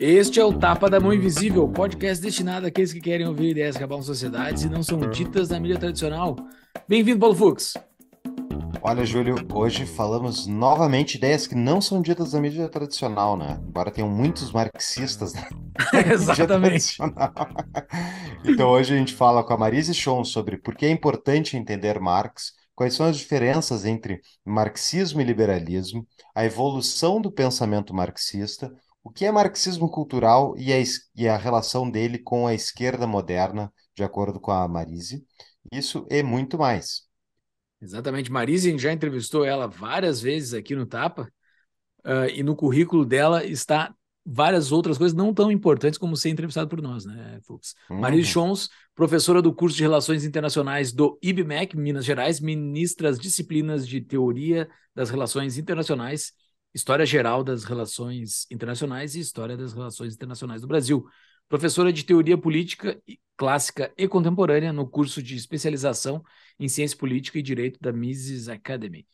Este é o Tapa da Mão Invisível, podcast destinado àqueles que querem ouvir ideias que acabam sociedades e não são ditas na mídia tradicional. Bem-vindo, Paulo Fux. Olha, Júlio, hoje falamos novamente ideias que não são ditas da mídia tradicional, né? Embora tenham muitos marxistas na Exatamente. então hoje a gente fala com a Marise Schon sobre por que é importante entender Marx, quais são as diferenças entre marxismo e liberalismo, a evolução do pensamento marxista, o que é marxismo cultural e a, e a relação dele com a esquerda moderna, de acordo com a Marise, isso e muito mais. Exatamente. Marise já entrevistou ela várias vezes aqui no Tapa uh, e no currículo dela está várias outras coisas não tão importantes como ser entrevistado por nós, né, Fux? Uhum. Marise Chons, professora do curso de Relações Internacionais do IBMEC, Minas Gerais, ministra as disciplinas de Teoria das Relações Internacionais, História Geral das Relações Internacionais e História das Relações Internacionais do Brasil professora de Teoria Política Clássica e Contemporânea no curso de especialização em Ciência Política e Direito da Mises Academy.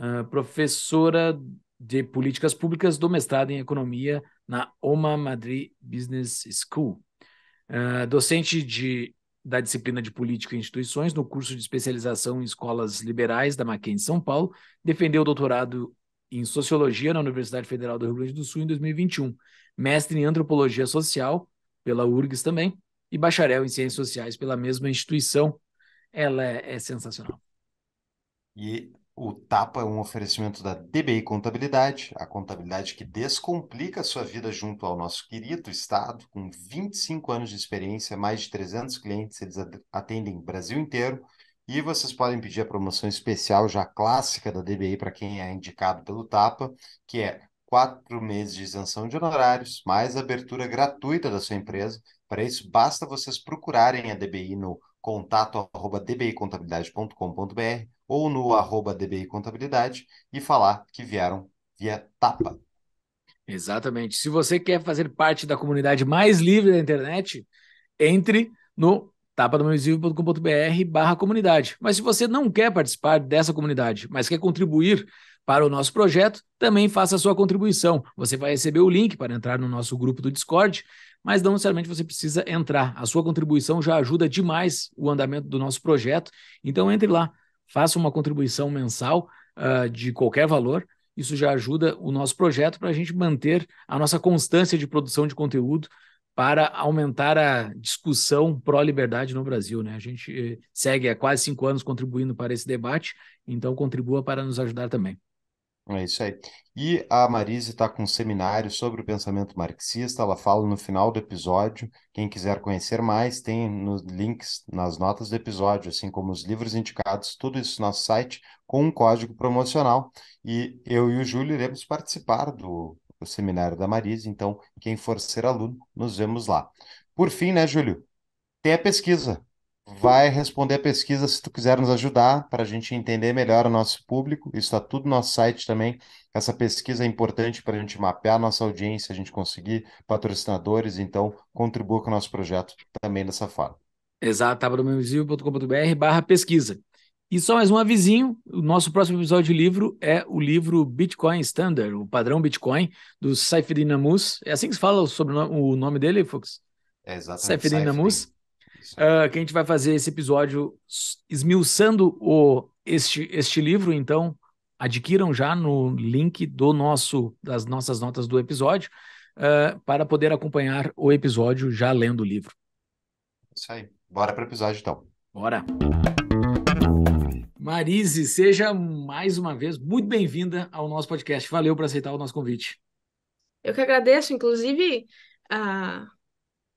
Uh, professora de Políticas Públicas do mestrado em Economia na OMA Madrid Business School. Uh, docente de, da disciplina de Política e Instituições no curso de especialização em Escolas Liberais da Mackenzie São Paulo, defendeu o doutorado em Sociologia na Universidade Federal do Rio Grande do Sul em 2021, mestre em Antropologia Social pela URGS também, e bacharel em Ciências Sociais pela mesma instituição. Ela é, é sensacional. E o TAPA é um oferecimento da DBI Contabilidade, a contabilidade que descomplica a sua vida junto ao nosso querido Estado, com 25 anos de experiência, mais de 300 clientes, eles atendem o Brasil inteiro. E vocês podem pedir a promoção especial, já clássica da DBI, para quem é indicado pelo TAPA, que é quatro meses de isenção de honorários, mais abertura gratuita da sua empresa. Para isso, basta vocês procurarem a DBI no contato arroba dbicontabilidade.com.br ou no arroba dbicontabilidade e falar que vieram via tapa. Exatamente. Se você quer fazer parte da comunidade mais livre da internet, entre no tapadomaisvivo.com.br barra comunidade. Mas se você não quer participar dessa comunidade, mas quer contribuir para o nosso projeto, também faça a sua contribuição. Você vai receber o link para entrar no nosso grupo do Discord, mas não necessariamente você precisa entrar. A sua contribuição já ajuda demais o andamento do nosso projeto. Então entre lá, faça uma contribuição mensal uh, de qualquer valor. Isso já ajuda o nosso projeto para a gente manter a nossa constância de produção de conteúdo para aumentar a discussão pró-liberdade no Brasil. Né? A gente eh, segue há quase cinco anos contribuindo para esse debate, então contribua para nos ajudar também. É isso aí. E a Marise está com um seminário sobre o pensamento marxista. Ela fala no final do episódio. Quem quiser conhecer mais, tem nos links nas notas do episódio, assim como os livros indicados, tudo isso no nosso site, com um código promocional. E eu e o Júlio iremos participar do, do seminário da Marise. Então, quem for ser aluno, nos vemos lá. Por fim, né, Júlio? Tem a pesquisa vai responder a pesquisa se tu quiser nos ajudar para a gente entender melhor o nosso público. Isso está tudo no nosso site também. Essa pesquisa é importante para a gente mapear a nossa audiência, a gente conseguir patrocinadores, então contribua com o nosso projeto também dessa forma. Exato, tabadomuseum.com.br barra pesquisa. E só mais um avisinho, o nosso próximo episódio de livro é o livro Bitcoin Standard, o padrão Bitcoin, do Saifuddin É assim que se fala sobre o nome dele, Fux? É exatamente. Saifuddin Namus uh, que a gente vai fazer esse episódio esmiuçando o, este, este livro, então adquiram já no link do nosso das nossas notas do episódio uh, para poder acompanhar o episódio já lendo o livro. Isso aí. Bora para o episódio então. Bora. Marise, seja mais uma vez muito bem-vinda ao nosso podcast. Valeu por aceitar o nosso convite. Eu que agradeço, inclusive, a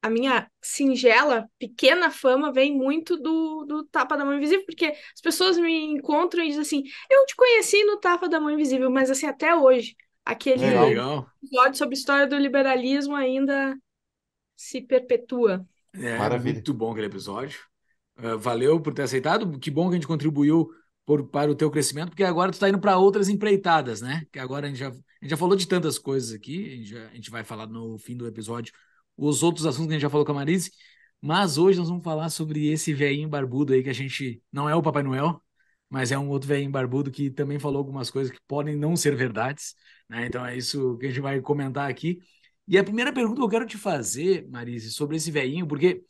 a minha singela, pequena fama vem muito do, do Tapa da Mão Invisível, porque as pessoas me encontram e dizem assim: eu te conheci no Tapa da Mão Invisível, mas assim, até hoje, aquele é episódio sobre a história do liberalismo ainda se perpetua. É, Maravilha. muito bom aquele episódio. Uh, valeu por ter aceitado. Que bom que a gente contribuiu por, para o teu crescimento, porque agora tu está indo para outras empreitadas, né? Que agora a gente, já, a gente já falou de tantas coisas aqui, a gente, já, a gente vai falar no fim do episódio os outros assuntos que a gente já falou com a Marise, mas hoje nós vamos falar sobre esse velhinho barbudo aí que a gente não é o Papai Noel, mas é um outro velhinho barbudo que também falou algumas coisas que podem não ser verdades, né? Então é isso que a gente vai comentar aqui. E a primeira pergunta que eu quero te fazer, Marise, sobre esse velhinho, porque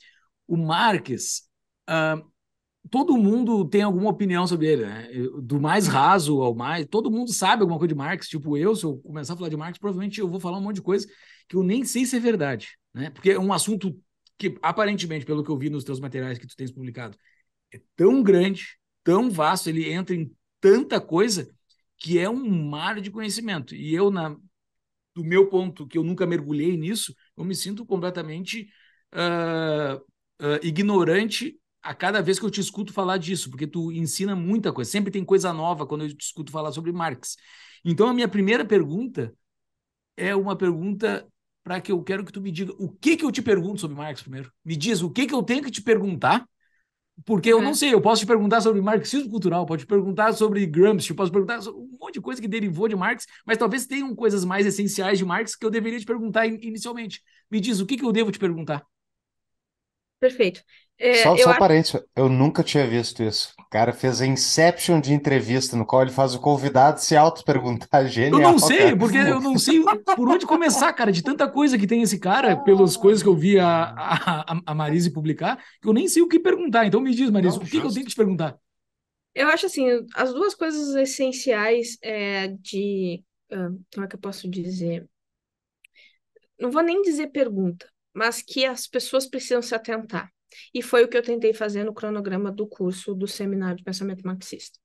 o Marques, uh, todo mundo tem alguma opinião sobre ele, né? Do mais raso ao mais, todo mundo sabe alguma coisa de Marx. Tipo, eu, se eu começar a falar de Marx, provavelmente eu vou falar um monte de coisa que eu nem sei se é verdade né? Porque é um assunto que aparentemente, pelo que eu vi nos teus materiais que tu tens publicado, é tão grande, tão vasto, ele entra em tanta coisa que é um mar de conhecimento. E eu, na, do meu ponto, que eu nunca mergulhei nisso, eu me sinto completamente uh, uh, ignorante a cada vez que eu te escuto falar disso, porque tu ensina muita coisa. Sempre tem coisa nova quando eu te escuto falar sobre Marx. Então, a minha primeira pergunta é uma pergunta para que eu quero que tu me diga o que que eu te pergunto sobre Marx primeiro. Me diz o que que eu tenho que te perguntar, porque eu é. não uhum. sei, eu posso te perguntar sobre marxismo cultural, posso te perguntar sobre Gramsci, posso perguntar sobre um monte de coisa que derivou de Marx, mas talvez tenham coisas mais essenciais de Marx que eu deveria te perguntar inicialmente. Me diz o que que eu devo te perguntar. Perfeito. É, só só acho... parênteses, eu nunca tinha visto isso. O cara fez a Inception de entrevista, no qual ele faz o convidado se auto-perguntar. Genial. Eu não sei, cara. porque eu não sei por onde começar, cara, de tanta coisa que tem esse cara, pelas coisas que eu vi a, a, a Marise publicar, que eu nem sei o que perguntar. Então me diz, Marise, não, o que, que, eu tenho que te perguntar? Eu acho assim, as duas coisas essenciais é, de. Ah, como é que eu posso dizer? Não vou nem dizer pergunta, mas que as pessoas precisam se atentar e foi o que eu tentei fazer no cronograma do curso do Seminário de Pensamento Marxista.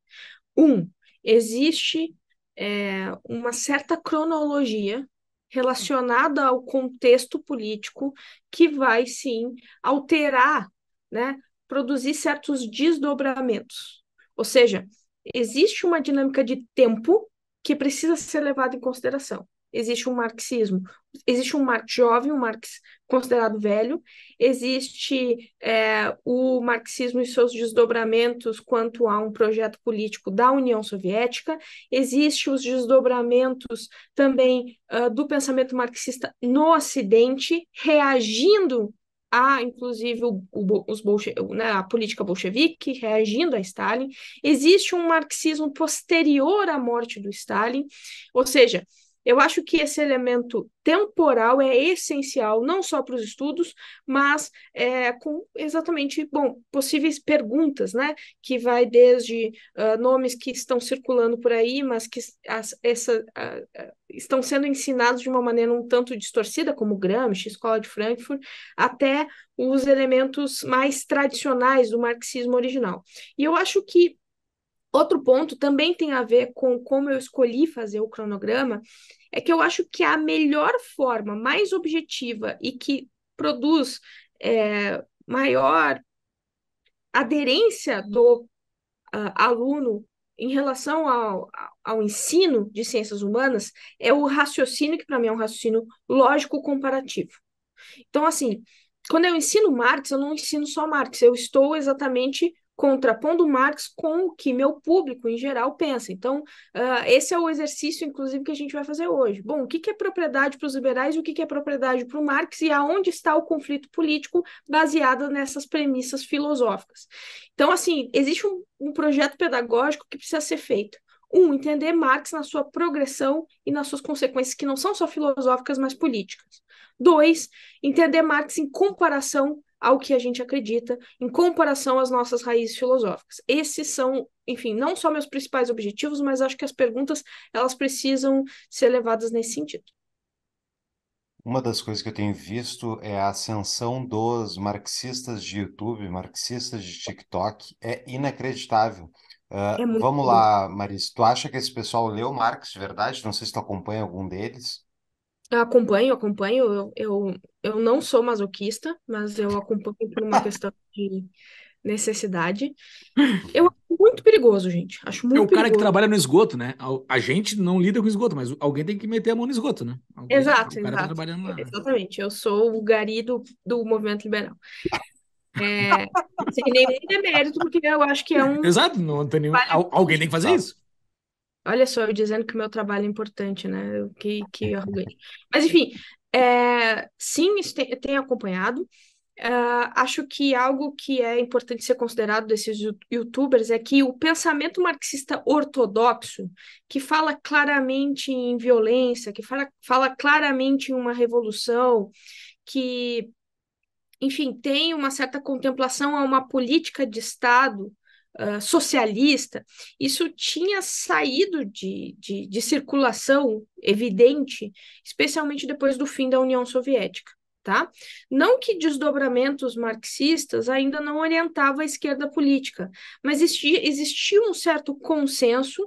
Um, existe é, uma certa cronologia relacionada ao contexto político que vai, sim, alterar, né, produzir certos desdobramentos. Ou seja, existe uma dinâmica de tempo que precisa ser levada em consideração existe um marxismo. Existe um Marx jovem, um Marx considerado velho, existe é, o marxismo e seus desdobramentos quanto a um projeto político da União Soviética, existe os desdobramentos também uh, do pensamento marxista no Ocidente, reagindo a, inclusive, o, o, os bolche, né, a política bolchevique, reagindo a Stalin. Existe um marxismo posterior à morte do Stalin, ou seja, eu acho que esse elemento temporal é essencial, não só para os estudos, mas é, com exatamente, bom, possíveis perguntas, né? Que vai desde uh, nomes que estão circulando por aí, mas que as, essa, uh, estão sendo ensinados de uma maneira um tanto distorcida, como Gramsci, Escola de Frankfurt, até os elementos mais tradicionais do marxismo original. E eu acho que Outro ponto também tem a ver com como eu escolhi fazer o cronograma, é que eu acho que a melhor forma, mais objetiva e que produz é, maior aderência do uh, aluno em relação ao, ao ensino de ciências humanas é o raciocínio, que para mim é um raciocínio lógico comparativo. Então, assim, quando eu ensino Marx, eu não ensino só Marx, eu estou exatamente contrapondo Marx com o que meu público em geral pensa. Então, uh, esse é o exercício, inclusive, que a gente vai fazer hoje. Bom, o que, que é propriedade para os liberais e o que, que é propriedade para o Marx e aonde está o conflito político baseado nessas premissas filosóficas. Então, assim, existe um, um projeto pedagógico que precisa ser feito. Um, entender Marx na sua progressão e nas suas consequências, que não são só filosóficas, mas políticas. Dois, entender Marx em comparação ao que a gente acredita em comparação às nossas raízes filosóficas. Esses são, enfim, não só meus principais objetivos, mas acho que as perguntas elas precisam ser levadas nesse sentido. Uma das coisas que eu tenho visto é a ascensão dos marxistas de YouTube, marxistas de TikTok, é inacreditável. Uh, é vamos lá, Maris, tu acha que esse pessoal leu Marx de verdade? Não sei se tu acompanha algum deles. Eu acompanho, acompanho. Eu, eu, eu não sou masoquista, mas eu acompanho por uma questão de necessidade. Eu acho muito perigoso, gente. Acho é, muito É o cara perigoso. que trabalha no esgoto, né? A gente não lida com esgoto, mas alguém tem que meter a mão no esgoto, né? Alguém, exato, tá exato. Né? Exatamente. Eu sou o gari do, do movimento liberal. É, sem nenhum demérito, porque eu acho que é um. Exato, não tem nenhum. Alguém tem que fazer isso. Olha só, eu dizendo que o meu trabalho é importante, né? Que, que arrogante. Mas, enfim, é, sim, isso tem, tem acompanhado. Uh, acho que algo que é importante ser considerado desses youtubers é que o pensamento marxista ortodoxo, que fala claramente em violência, que fala, fala claramente em uma revolução, que, enfim, tem uma certa contemplação a uma política de Estado socialista, isso tinha saído de, de, de circulação evidente, especialmente depois do fim da União Soviética. Tá? Não que desdobramentos marxistas ainda não orientavam a esquerda política, mas existia, existia um certo consenso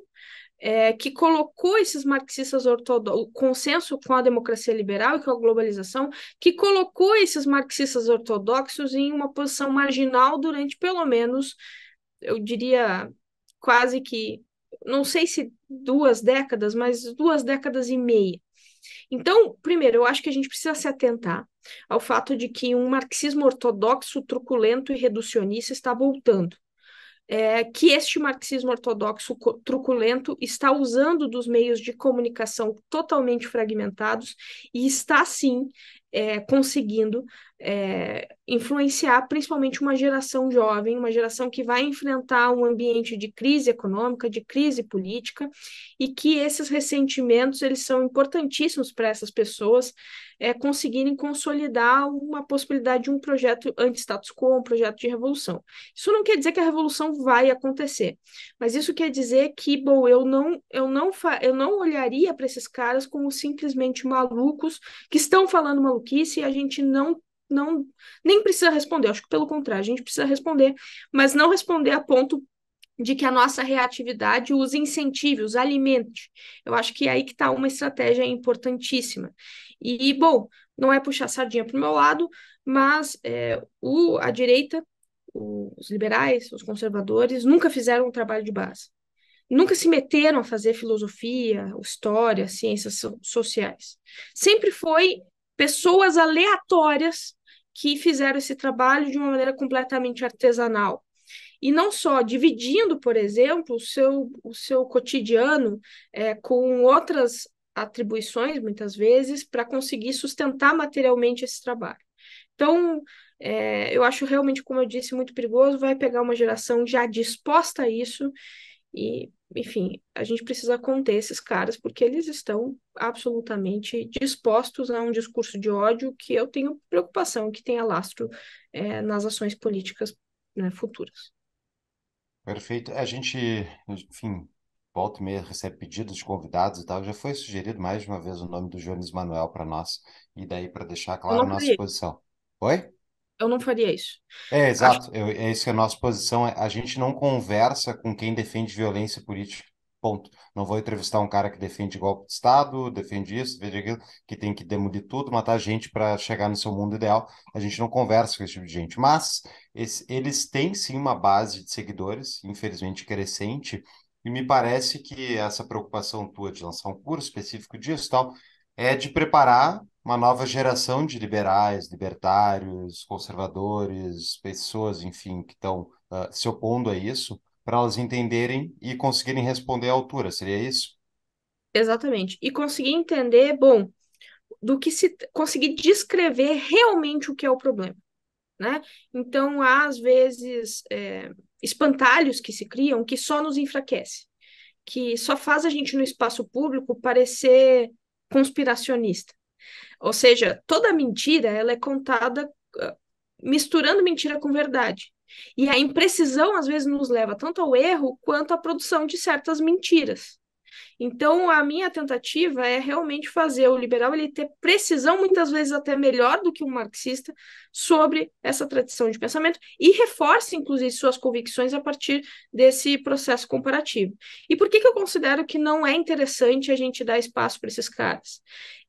é, que colocou esses marxistas ortodoxos, o consenso com a democracia liberal e com a globalização, que colocou esses marxistas ortodoxos em uma posição marginal durante pelo menos eu diria quase que, não sei se duas décadas, mas duas décadas e meia. Então, primeiro, eu acho que a gente precisa se atentar ao fato de que um marxismo ortodoxo, truculento e reducionista está voltando. É, que este marxismo ortodoxo truculento está usando dos meios de comunicação totalmente fragmentados e está, sim, é, conseguindo é, influenciar principalmente uma geração jovem, uma geração que vai enfrentar um ambiente de crise econômica, de crise política, e que esses ressentimentos eles são importantíssimos para essas pessoas é, conseguirem consolidar uma possibilidade de um projeto anti-status quo, um projeto de revolução. Isso não quer dizer que a revolução vai acontecer, mas isso quer dizer que, bom, eu não, eu não, eu não olharia para esses caras como simplesmente malucos que estão falando maluquice e a gente não não nem precisa responder, acho que pelo contrário, a gente precisa responder, mas não responder a ponto de que a nossa reatividade os incentive, os alimente. Eu acho que é aí que está uma estratégia importantíssima. E, bom, não é puxar sardinha para o meu lado, mas é, o, a direita, os liberais, os conservadores, nunca fizeram um trabalho de base. Nunca se meteram a fazer filosofia, história, ciências so sociais. Sempre foi pessoas aleatórias que fizeram esse trabalho de uma maneira completamente artesanal. E não só dividindo, por exemplo, o seu, o seu cotidiano é, com outras atribuições, muitas vezes, para conseguir sustentar materialmente esse trabalho. Então, é, eu acho realmente, como eu disse, muito perigoso, vai pegar uma geração já disposta a isso e, enfim, a gente precisa conter esses caras porque eles estão absolutamente dispostos a um discurso de ódio que eu tenho preocupação que tenha lastro é, nas ações políticas né, futuras. Perfeito. A gente, enfim, volta e meia recebe pedidos de convidados e tal. Já foi sugerido mais de uma vez o nome do Jones Manuel para nós, e daí para deixar claro a nossa posição. Oi? Eu não faria isso. É, exato. Eu, é isso que é a nossa posição. É, a gente não conversa com quem defende violência política. Ponto. Não vou entrevistar um cara que defende golpe de Estado, defende isso, defende aquilo, que tem que demolir tudo, matar gente para chegar no seu mundo ideal. A gente não conversa com esse tipo de gente. Mas esse, eles têm sim uma base de seguidores, infelizmente crescente, e me parece que essa preocupação tua de lançar um curso específico disso tal é de preparar uma nova geração de liberais, libertários, conservadores, pessoas, enfim, que estão uh, ah, se opondo a isso, para elas entenderem e conseguirem responder à altura. Seria isso? Exatamente. E conseguir entender, bom, do que se conseguir descrever realmente o que é o problema, né? Então, às vezes, é, espantalhos que se criam que só nos enfraquece, que só faz a gente no espaço público parecer conspiracionista. Ou seja, toda mentira ela é contada ah, misturando mentira com verdade. E a imprecisão às vezes nos leva tanto ao erro quanto à produção de certas mentiras. Então, a minha tentativa é realmente fazer o liberal ele ter precisão, muitas vezes até melhor do que um marxista, sobre essa tradição de pensamento e reforce inclusive, suas convicções a partir desse processo comparativo. E por que, que eu considero que não é interessante a gente dar espaço para esses caras?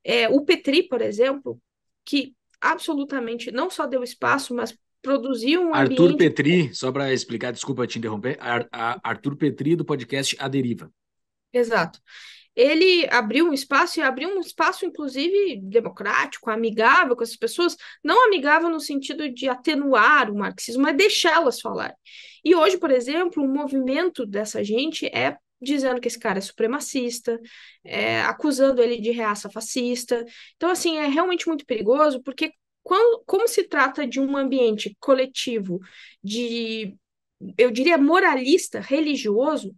É, o Petri, por exemplo, que absolutamente não só deu espaço, mas produziu um Arthur ambiente... Petri, só para explicar, desculpa te interromper, Ar Arthur Petri do podcast A Deriva. Exato. Ele abriu um espaço e abriu um espaço, inclusive, democrático, amigável com essas pessoas, não amigável no sentido de atenuar o marxismo, é deixá-las falar. E hoje, por exemplo, o um movimento dessa gente é dizendo que esse cara é supremacista, é, acusando ele de reaça fascista. Então, assim, é realmente muito perigoso, porque quando, como se trata de um ambiente coletivo, de, eu diria, moralista, religioso,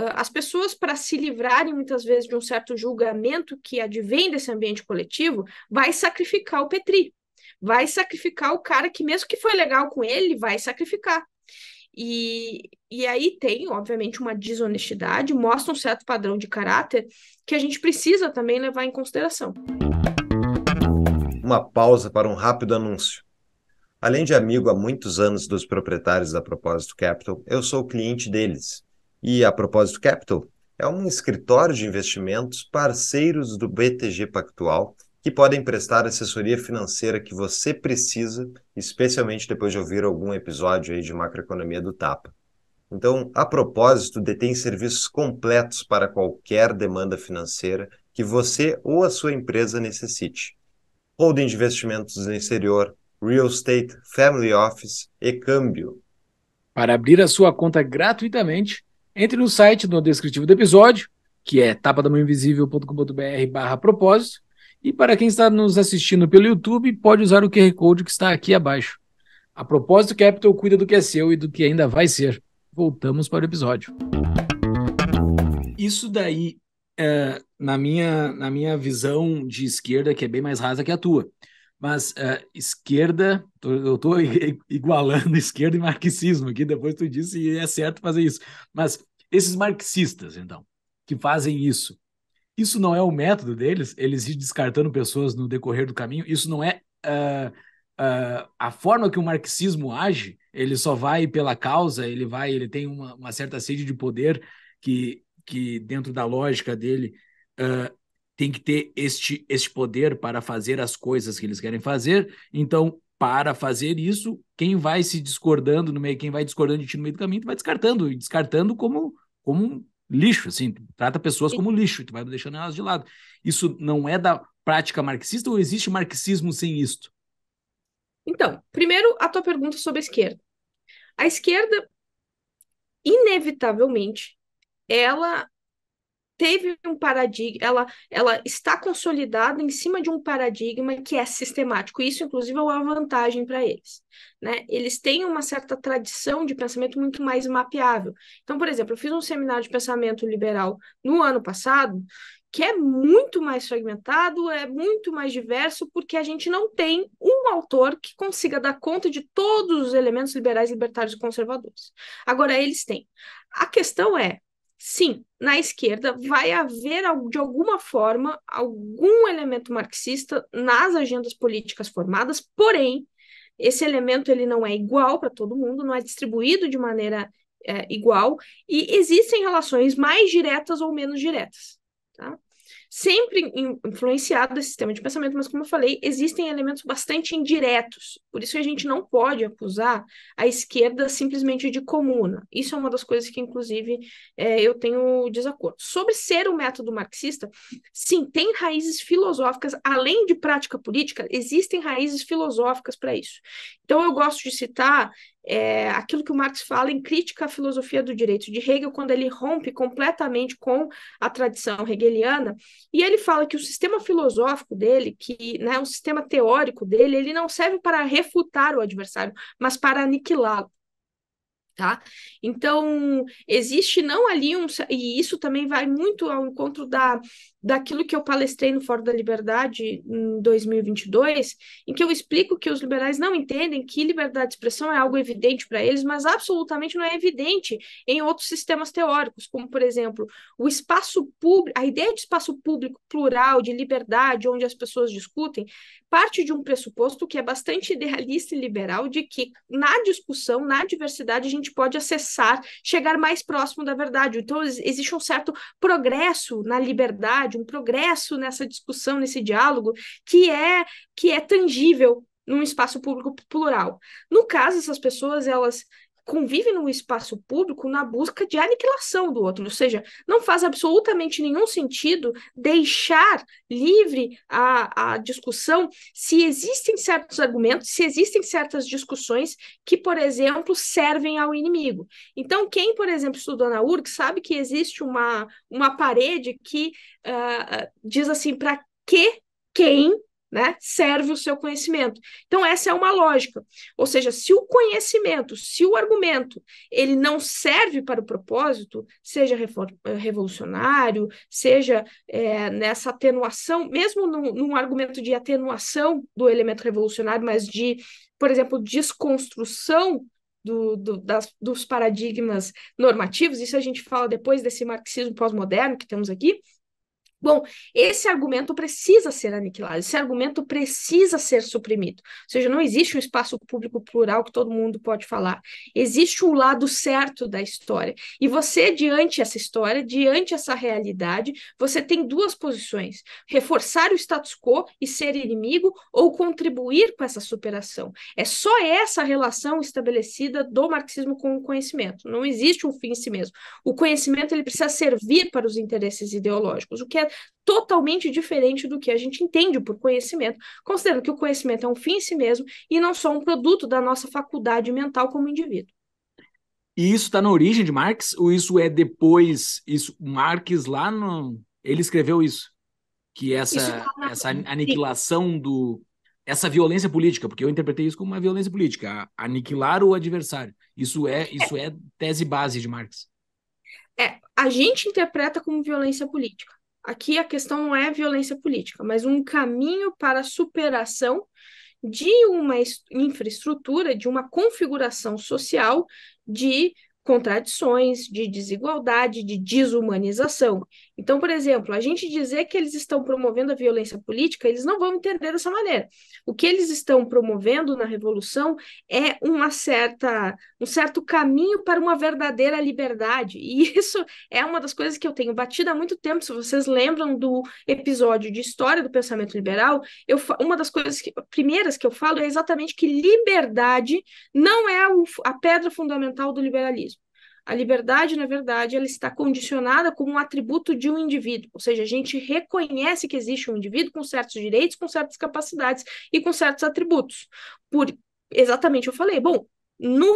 ah, as pessoas, para se livrarem muitas vezes de um certo julgamento que advém desse ambiente coletivo, vai sacrificar o Petri, vai sacrificar o cara que, mesmo que foi legal com ele, vai sacrificar. E, e aí tem, obviamente, uma desonestidade, mostra um certo padrão de caráter que a gente precisa também levar em consideração. Uma pausa para um rápido anúncio. Além de amigo há muitos anos dos proprietários da Propósito Capital, eu sou cliente deles. E a propósito, Capital é um escritório de investimentos parceiros do BTG Pactual que podem prestar a assessoria financeira que você precisa, especialmente depois de ouvir algum episódio aí de macroeconomia do Tapa. Então, a propósito, detém serviços completos para qualquer demanda financeira que você ou a sua empresa necessite. Holding de investimentos no exterior, real estate, family office e câmbio. Para abrir a sua conta gratuitamente, entre no site no descritivo do episódio, que é tapadamãoinvisível.com.br barra propósito, e para quem está nos assistindo pelo YouTube, pode usar o QR Code que está aqui abaixo. A propósito, Capital cuida do que é seu e do que ainda vai ser. Voltamos para o episódio. Isso daí, é, na, minha, na minha visão de esquerda, que é bem mais rasa que a tua, mas uh, esquerda, tô, eu estou igualando esquerda e marxismo aqui, depois tu disse e é certo fazer isso. Mas esses marxistas, então, que fazem isso, isso não é o método deles? Eles ir descartando pessoas no decorrer do caminho? Isso não é uh, uh, a forma que o marxismo age? Ele só vai pela causa, ele vai, ele tem uma, uma certa sede de poder que, que dentro da lógica dele, tem que ter este, este poder para fazer as coisas que eles querem fazer. Então, para fazer isso, quem vai se discordando no meio, quem vai discordando de ti no meio do caminho, tu vai descartando, e descartando como, como um lixo, assim, trata pessoas como lixo, tu vai deixando elas de lado. Isso não é da prática marxista ou existe marxismo sem isto? Então, primeiro a tua pergunta sobre a esquerda. A esquerda, inevitavelmente, ela teve um paradigma, ela, ela está consolidada em cima de um paradigma que é sistemático. Isso, inclusive, é uma vantagem para eles. Né? Eles têm uma certa tradição de pensamento muito mais mapeável. Então, por exemplo, eu fiz um seminário de pensamento liberal no ano passado, que é muito mais fragmentado, é muito mais diverso, porque a gente não tem um autor que consiga dar conta de todos os elementos liberais, libertários e conservadores. Agora, eles têm. A questão é, sim, na esquerda vai haver, de alguma forma, algum elemento marxista nas agendas políticas formadas, porém, esse elemento ele não é igual para todo mundo, não é distribuído de maneira é, igual, e existem relações mais diretas ou menos diretas. Tá? sempre influenciado esse sistema de pensamento, mas como eu falei, existem elementos bastante indiretos. Por isso a gente não pode acusar a esquerda simplesmente de comuna. Isso é uma das coisas que, inclusive, é, eu tenho desacordo. Sobre ser o um método marxista, sim, tem raízes filosóficas, além de prática política, existem raízes filosóficas para isso. Então, eu gosto de citar é, aquilo que o Marx fala em crítica à filosofia do direito de Hegel, quando ele rompe completamente com a tradição hegeliana, e ele fala que o sistema filosófico dele, que né, o sistema teórico dele, ele não serve para refutar o adversário, mas para aniquilá-lo. Tá? Então, existe não ali um. E isso também vai muito ao encontro da, daquilo que eu palestrei no Fórum da Liberdade em 2022, em que eu explico que os liberais não entendem que liberdade de expressão é algo evidente para eles, mas absolutamente não é evidente em outros sistemas teóricos, como por exemplo, o espaço público, a ideia de espaço público plural, de liberdade, onde as pessoas discutem, parte de um pressuposto que é bastante idealista e liberal de que na discussão, na diversidade a gente pode acessar, chegar mais próximo da verdade. Então existe um certo progresso na liberdade um progresso nessa discussão, nesse diálogo, que é que é tangível num espaço público plural. No caso, essas pessoas elas convive no espaço público na busca de aniquilação do outro, ou seja, não faz absolutamente nenhum sentido deixar livre a, a discussão se existem certos argumentos, se existem certas discussões que, por exemplo, servem ao inimigo. Então, quem, por exemplo, estudou na URG sabe que existe uma, uma parede que uh, diz assim, para que quem né, serve o seu conhecimento. Então essa é uma lógica. Ou seja, se o conhecimento, se o argumento, ele não serve para o propósito, seja eh, revolucionário, seja é, nessa atenuação, mesmo num, num argumento de atenuação do elemento revolucionário, mas de, por exemplo, desconstrução do, do, das, dos paradigmas normativos, isso a gente fala depois desse marxismo pós-moderno que temos aqui, Bom, esse argumento precisa ser aniquilado, esse argumento precisa ser suprimido. Ou seja, não existe um espaço público plural que todo mundo pode falar. Existe o um lado certo da história. E você, diante essa história, diante essa realidade, você tem duas posições: reforçar o status quo e ser inimigo, ou contribuir com essa superação. É só essa relação estabelecida do marxismo com o conhecimento. Não existe um fim em si mesmo. O conhecimento ele precisa servir para os interesses ideológicos, o que é totalmente diferente do que a gente entende por conhecimento, considerando que o conhecimento é um fim em si mesmo e não só um produto da nossa faculdade mental como indivíduo. E isso está na origem de Marx ou isso é depois? Isso Marx lá no ele escreveu isso que essa isso tá na... essa aniquilação do essa violência política, porque eu interpretei isso como uma violência política, aniquilar o adversário. Isso é, é. isso é, é tese base de Marx. É, a gente interpreta como violência política Aqui a questão não é violência política, mas um caminho para a superação de uma infraestrutura, de uma configuração social de contradições, de desigualdade, de desumanização. Então, por exemplo, a gente dizer que eles estão promovendo a violência política, eles não vão entender dessa maneira. O que eles estão promovendo na revolução é uma certa, um certo caminho para uma verdadeira liberdade. E isso é uma das coisas que eu tenho batido há muito tempo. Se vocês lembram do episódio de história do pensamento liberal, eu, uma das coisas que, primeiras que eu falo é exatamente que liberdade não é a pedra fundamental do liberalismo. A liberdade, na verdade, ela está condicionada como um atributo de um indivíduo, ou seja, a gente reconhece que existe um indivíduo com certos direitos, com certas capacidades e com certos atributos. Por exatamente eu falei, bom, no,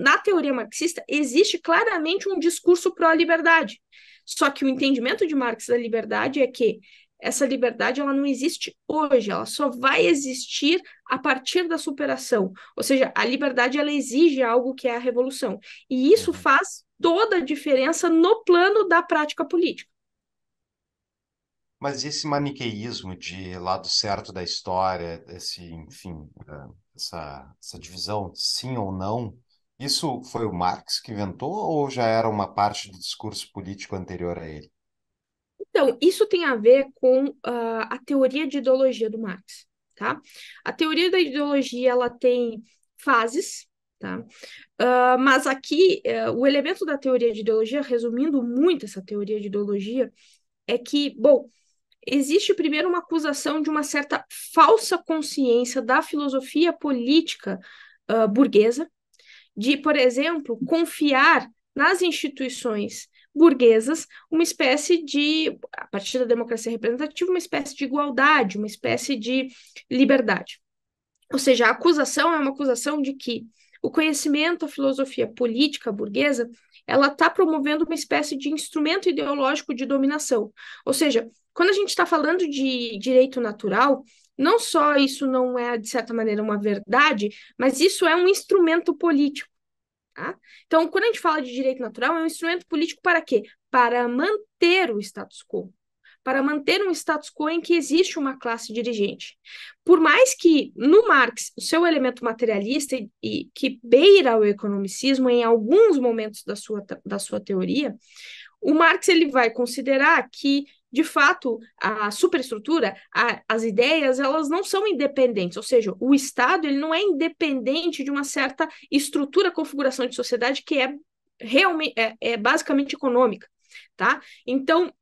na teoria marxista existe claramente um discurso pró-liberdade. Só que o entendimento de Marx da liberdade é que essa liberdade ela não existe hoje, ela só vai existir a partir da superação. Ou seja, a liberdade ela exige algo que é a revolução. E isso uhum. faz toda a diferença no plano da prática política. Mas esse maniqueísmo de lado certo da história, esse, enfim, é, essa, essa divisão sim ou não, isso foi o Marx que inventou ou já era uma parte do discurso político anterior a ele? Então, isso tem a ver com uh, a teoria de ideologia do Marx, tá? A teoria da ideologia, ela tem fases, tá? Uh, mas aqui, uh, o elemento da teoria de ideologia, resumindo muito essa teoria de ideologia, é que, bom, existe primeiro uma acusação de uma certa falsa consciência da filosofia política ah, burguesa, de, por exemplo, confiar nas instituições burguesas uma espécie de, a partir da democracia representativa, uma espécie de igualdade, uma espécie de liberdade. Ou seja, a acusação é uma acusação de que o conhecimento, a filosofia política burguesa, ela está promovendo uma espécie de instrumento ideológico de dominação. Ou seja, quando a gente está falando de direito natural, não só isso não é, de certa maneira, uma verdade, mas isso é um instrumento político. Tá? Então, quando a gente fala de direito natural, é um instrumento político para quê? Para manter o status quo. Para manter um status quo em que existe uma classe dirigente. Por mais que, no Marx, o seu elemento materialista, e, e que beira o economicismo em alguns momentos da sua, da sua teoria, o Marx ele vai considerar que de fato, a superestrutura, a, as ideias, elas não são independentes, ou seja, o Estado ele não é independente de uma certa estrutura, configuração de sociedade que é realmente é, é basicamente econômica, tá? Então,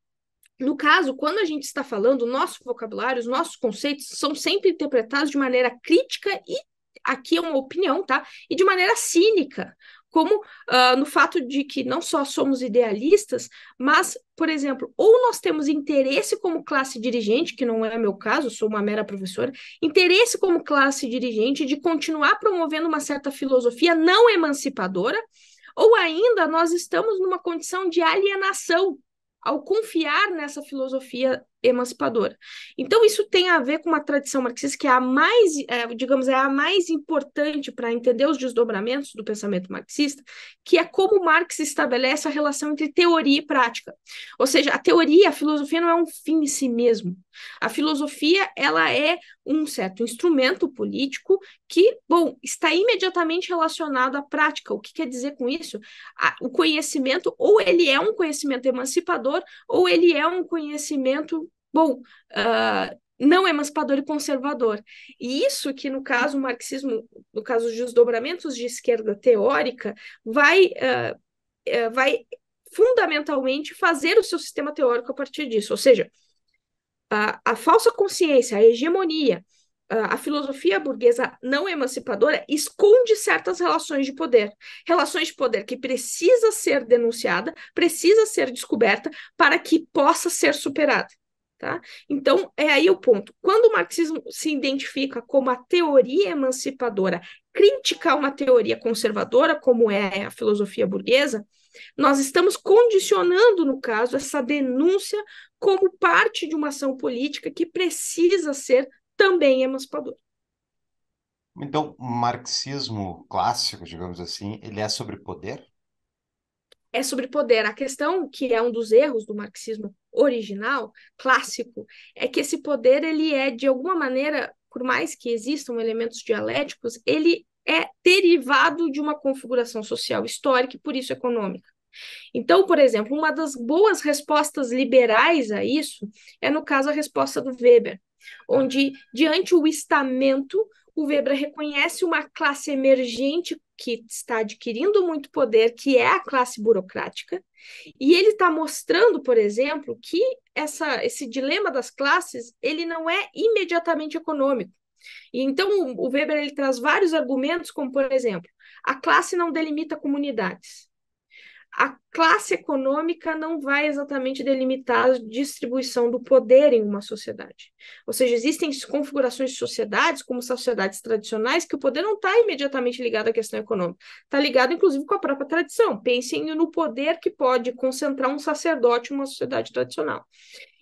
no caso, quando a gente está falando, nosso vocabulário, os nossos conceitos são sempre interpretados de maneira crítica e aqui é uma opinião, tá? E de maneira cínica, como uh, no fato de que não só somos idealistas, mas, por exemplo, ou nós temos interesse como classe dirigente, que não é meu caso, sou uma mera professora, interesse como classe dirigente de continuar promovendo uma certa filosofia não emancipadora, ou ainda nós estamos numa condição de alienação ao confiar nessa filosofia emancipadora. Então, isso tem a ver com uma tradição marxista que é a mais, é, digamos, é a mais importante para entender os desdobramentos do pensamento marxista, que é como Marx estabelece a relação entre teoria e prática. Ou seja, a teoria, a filosofia não é um fim em si mesmo. A filosofia, ela é um certo instrumento político que, bom, está imediatamente relacionado à prática. O que quer dizer com isso? A, o conhecimento, ou ele é um conhecimento emancipador, ou ele é um conhecimento Bom, uh, não emancipador e conservador. E isso que, no caso, o marxismo, no caso dos dobramentos de esquerda teórica, vai, uh, uh, vai fundamentalmente fazer o seu sistema teórico a partir disso. Ou seja, a, a falsa consciência, a hegemonia, a, a filosofia burguesa não emancipadora esconde certas relações de poder. Relações de poder que precisa ser denunciada, precisa ser descoberta para que possa ser superada. Tá? Então, é aí o ponto. Quando o marxismo se identifica como a teoria emancipadora, criticar uma teoria conservadora, como é a filosofia burguesa, nós estamos condicionando, no caso, essa denúncia como parte de uma ação política que precisa ser também emancipadora. Então, o marxismo clássico, digamos assim, ele é sobre poder? é sobre poder. A questão que é um dos erros do marxismo original, clássico, é que esse poder ele é de alguma maneira, por mais que existam elementos dialéticos, ele é derivado de uma configuração social histórica e por isso econômica. Então, por exemplo, uma das boas respostas liberais a isso é no caso a resposta do Weber, onde diante o estamento o Weber reconhece uma classe emergente que está adquirindo muito poder, que é a classe burocrática, e ele está mostrando, por exemplo, que essa, esse dilema das classes ele não é imediatamente econômico. E então o Weber ele traz vários argumentos, como por exemplo, a classe não delimita comunidades a classe econômica não vai exatamente delimitar a distribuição do poder em uma sociedade. Ou seja, existem configurações de sociedades, como sociedades tradicionais, que o poder não está imediatamente ligado à questão econômica. Está ligado, inclusive, com a própria tradição. Pensem no poder que pode concentrar um sacerdote em uma sociedade tradicional.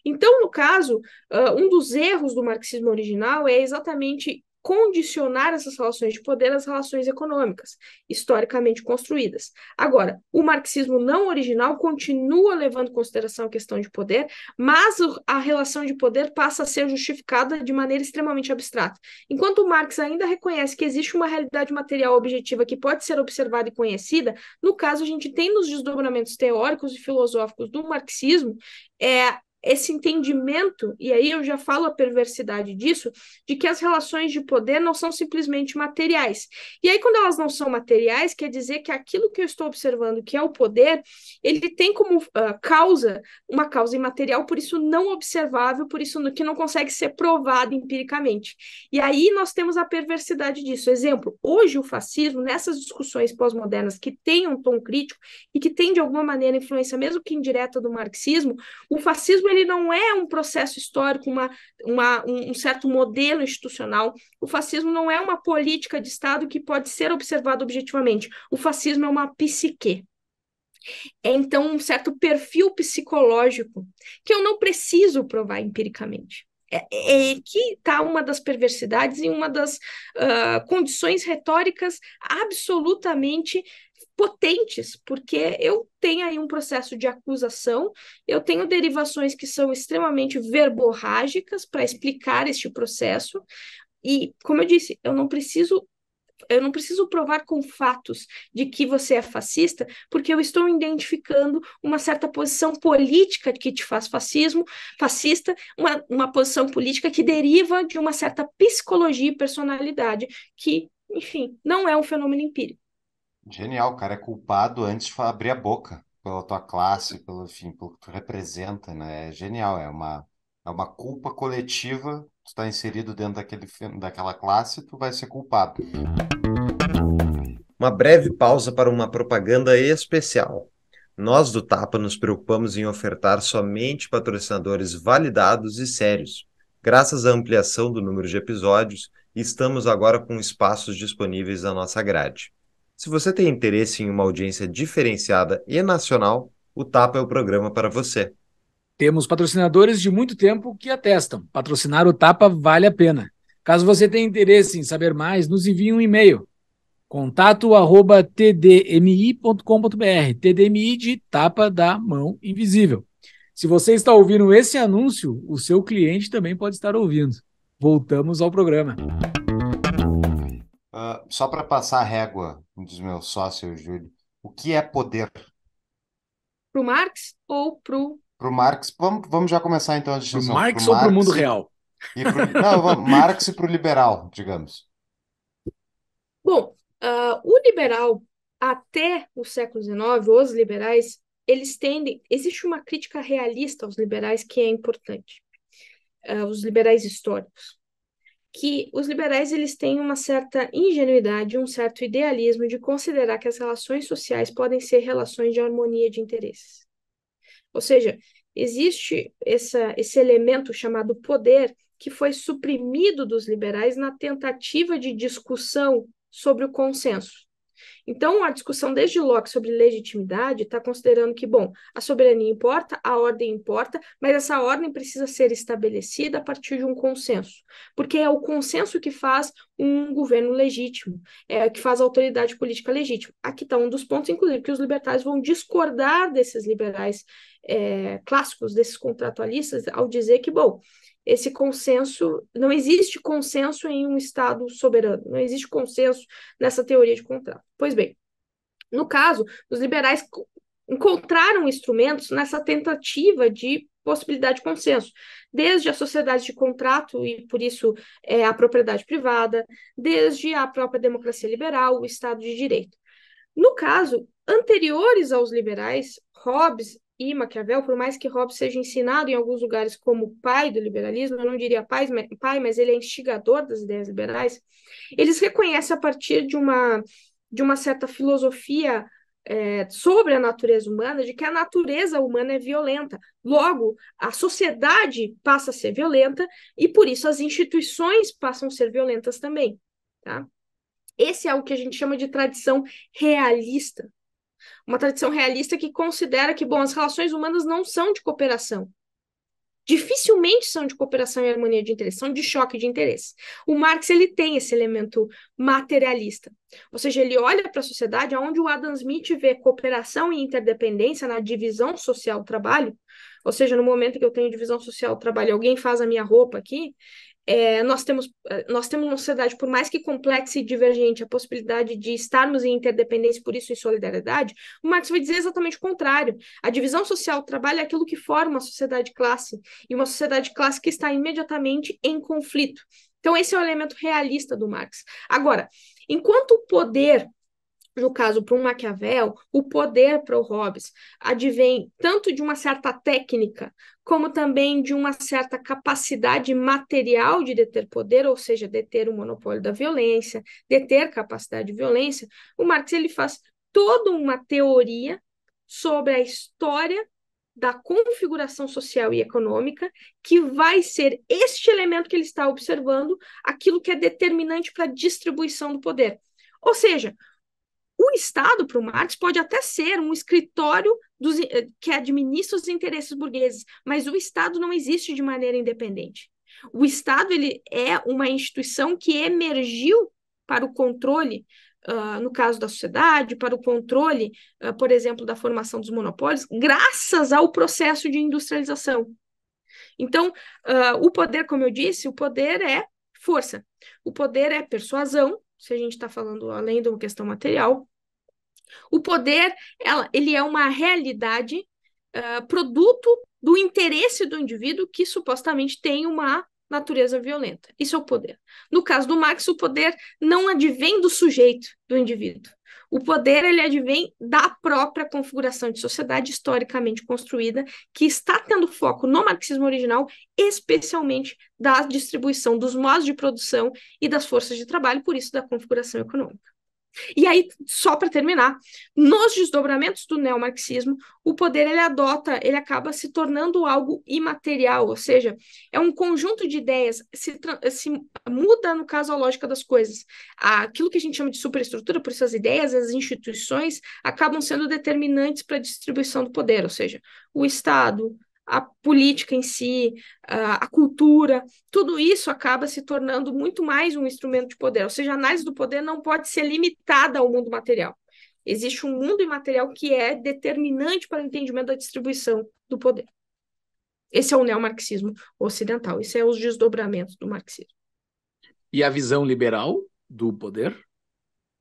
Então, no caso, ah, um dos erros do marxismo original é exatamente condicionar essas relações de poder às relações econômicas, historicamente construídas. Agora, o marxismo não original continua levando em consideração a questão de poder, mas a relação de poder passa a ser justificada de maneira extremamente abstrata. Enquanto o Marx ainda reconhece que existe uma realidade material objetiva que pode ser observada e conhecida, no caso, a gente tem nos desdobramentos teóricos e filosóficos do marxismo é, esse entendimento, e aí eu já falo a perversidade disso, de que as relações de poder não são simplesmente materiais. E aí, quando elas não são materiais, quer dizer que aquilo que eu estou observando, que é o poder, ele tem como uh, causa uma causa imaterial, por isso não observável, por isso que não consegue ser provado empiricamente. E aí nós temos a perversidade disso. Exemplo, hoje o fascismo, nessas discussões pós-modernas que têm um tom crítico e que tem, de alguma maneira, influência, mesmo que indireta, do marxismo, o fascismo ele ele não é um processo histórico, uma, uma, um certo modelo institucional. O fascismo não é uma política de Estado que pode ser observada objetivamente. O fascismo é uma psique. É, então, um certo perfil psicológico que eu não preciso provar empiricamente. É, é, é que está uma das perversidades e uma das uh, condições retóricas absolutamente potentes, porque eu tenho aí um processo de acusação, eu tenho derivações que são extremamente verborrágicas para explicar este processo, e como eu disse, eu não preciso eu não preciso provar com fatos de que você é fascista, porque eu estou identificando uma certa posição política que te faz fascismo, fascista, uma, uma posição política que deriva de uma certa psicologia e personalidade, que, enfim, não é um fenômeno empírico. Genial, cara é culpado antes de abrir a boca pela tua classe, pelo, fim, pelo que tu representa, né? É genial, é uma, é uma culpa coletiva, tu está inserido dentro daquele, daquela classe, tu vai ser culpado. Uma breve pausa para uma propaganda especial. Nós do Tapa nos preocupamos em ofertar somente patrocinadores validados e sérios. Graças à ampliação do número de episódios, estamos agora com espaços disponíveis na nossa grade. Se você tem interesse em uma audiência diferenciada e nacional, o Tapa é o programa para você. Temos patrocinadores de muito tempo que atestam. Patrocinar o Tapa vale a pena. Caso você tenha interesse em saber mais, nos envie um e-mail. Contato arroba tdmi.com.br. TDMI de tapa da mão invisível. Se você está ouvindo esse anúncio, o seu cliente também pode estar ouvindo. Voltamos ao programa. Ah, só para passar a régua, um dos meus sócios, Júlio, o que é poder? Para o Marx ou para o. Para o Marx, vamos, vamos já começar então a discussão. Para o Marx pro ou para o mundo real? E pro... Não, vamos, Marx e para o liberal, digamos. Bom, uh, o liberal, até o século XIX, os liberais, eles tendem. Existe uma crítica realista aos liberais que é importante, uh, os liberais históricos que os liberais eles têm uma certa ingenuidade, um certo idealismo de considerar que as relações sociais podem ser relações de harmonia de interesses. Ou seja, existe essa, esse elemento chamado poder que foi suprimido dos liberais na tentativa de discussão sobre o consenso. Então, a discussão desde Locke sobre legitimidade está considerando que, bom, a soberania importa, a ordem importa, mas essa ordem precisa ser estabelecida a partir de um consenso, porque é o consenso que faz um governo legítimo, é que faz a autoridade política legítima. Aqui está um dos pontos, inclusive, que os libertários vão discordar desses liberais é, clássicos, desses contratualistas, ao dizer que, bom, esse consenso, não existe consenso em um Estado soberano, não existe consenso nessa teoria de contrato. Pois bem, no caso, os liberais encontraram instrumentos nessa tentativa de possibilidade de consenso, desde a sociedade de contrato e, por isso, é, a propriedade privada, desde a própria democracia liberal, o Estado de Direito. No caso, anteriores aos liberais, Hobbes e Maquiavel, por mais que Hobbes seja ensinado em alguns lugares como pai do liberalismo, eu não diria pai, pai mas ele é instigador das ideias liberais, eles reconhecem a partir de uma, de uma certa filosofia é, sobre a natureza humana, de que a natureza humana é violenta. Logo, a sociedade passa a ser violenta e, por isso, as instituições passam a ser violentas também. Tá? Esse é o que a gente chama de tradição realista. Uma tradição realista que considera que, bom, as relações humanas não são de cooperação. Dificilmente são de cooperação e harmonia de interesse, são de choque de interesse. O Marx ele tem esse elemento materialista, ou seja, ele olha para a sociedade onde o Adam Smith vê cooperação e interdependência na divisão social do trabalho, ou seja, no momento que eu tenho divisão social do trabalho, alguém faz a minha roupa aqui, é, nós, temos, é, nós temos uma sociedade, por mais que complexa e divergente, a possibilidade de estarmos em interdependência, por isso em solidariedade, o Marx vai dizer exatamente o contrário. A divisão social do trabalho é aquilo que forma uma sociedade classe, e uma sociedade classe que está imediatamente em conflito. Então, esse é o elemento realista do Marx. Agora, enquanto o poder no caso, para o Maquiavel, o poder para o Hobbes advém tanto de uma certa técnica como também de uma certa capacidade material de deter poder, ou seja, deter o monopólio da violência, deter capacidade de violência, o Marx ele faz toda uma teoria sobre a história da configuração social e econômica, que vai ser este elemento que ele está observando, aquilo que é determinante para a distribuição do poder. Ou seja, o Estado, para o Marx, pode até ser um escritório dos, eh, que administra os interesses burgueses, mas o Estado não existe de maneira independente. O Estado ele é uma instituição que emergiu para o controle, uh, no caso da sociedade, para o controle, uh, por exemplo, da formação dos monopólios, graças ao processo de industrialização. Então, uh, o poder, como eu disse, o poder é força, o poder é persuasão, se a gente está falando além de uma questão material, o poder, ela, ele é uma realidade uh, produto do interesse do indivíduo que supostamente tem uma natureza violenta. Isso é o poder. No caso do Marx, o poder não advém do sujeito, do indivíduo. O poder ele advém da própria configuração de sociedade historicamente construída, que está tendo foco no marxismo original, especialmente da distribuição dos modos de produção e das forças de trabalho, por isso da configuração econômica. E aí, só para terminar, nos desdobramentos do neomarxismo, o poder ele adota, ele acaba se tornando algo imaterial, ou seja, é um conjunto de ideias, se, se muda, no caso, a lógica das coisas. Aquilo que a gente chama de superestrutura, por essas ideias, as instituições, acabam sendo determinantes para a distribuição do poder, ou seja, o Estado, a política em si, a cultura, tudo isso acaba se tornando muito mais um instrumento de poder. Ou seja, a análise do poder não pode ser limitada ao mundo material. Existe um mundo imaterial que é determinante para o entendimento da distribuição do poder. Esse é o neomarxismo ocidental, esse é os desdobramentos do marxismo. E a visão liberal do poder?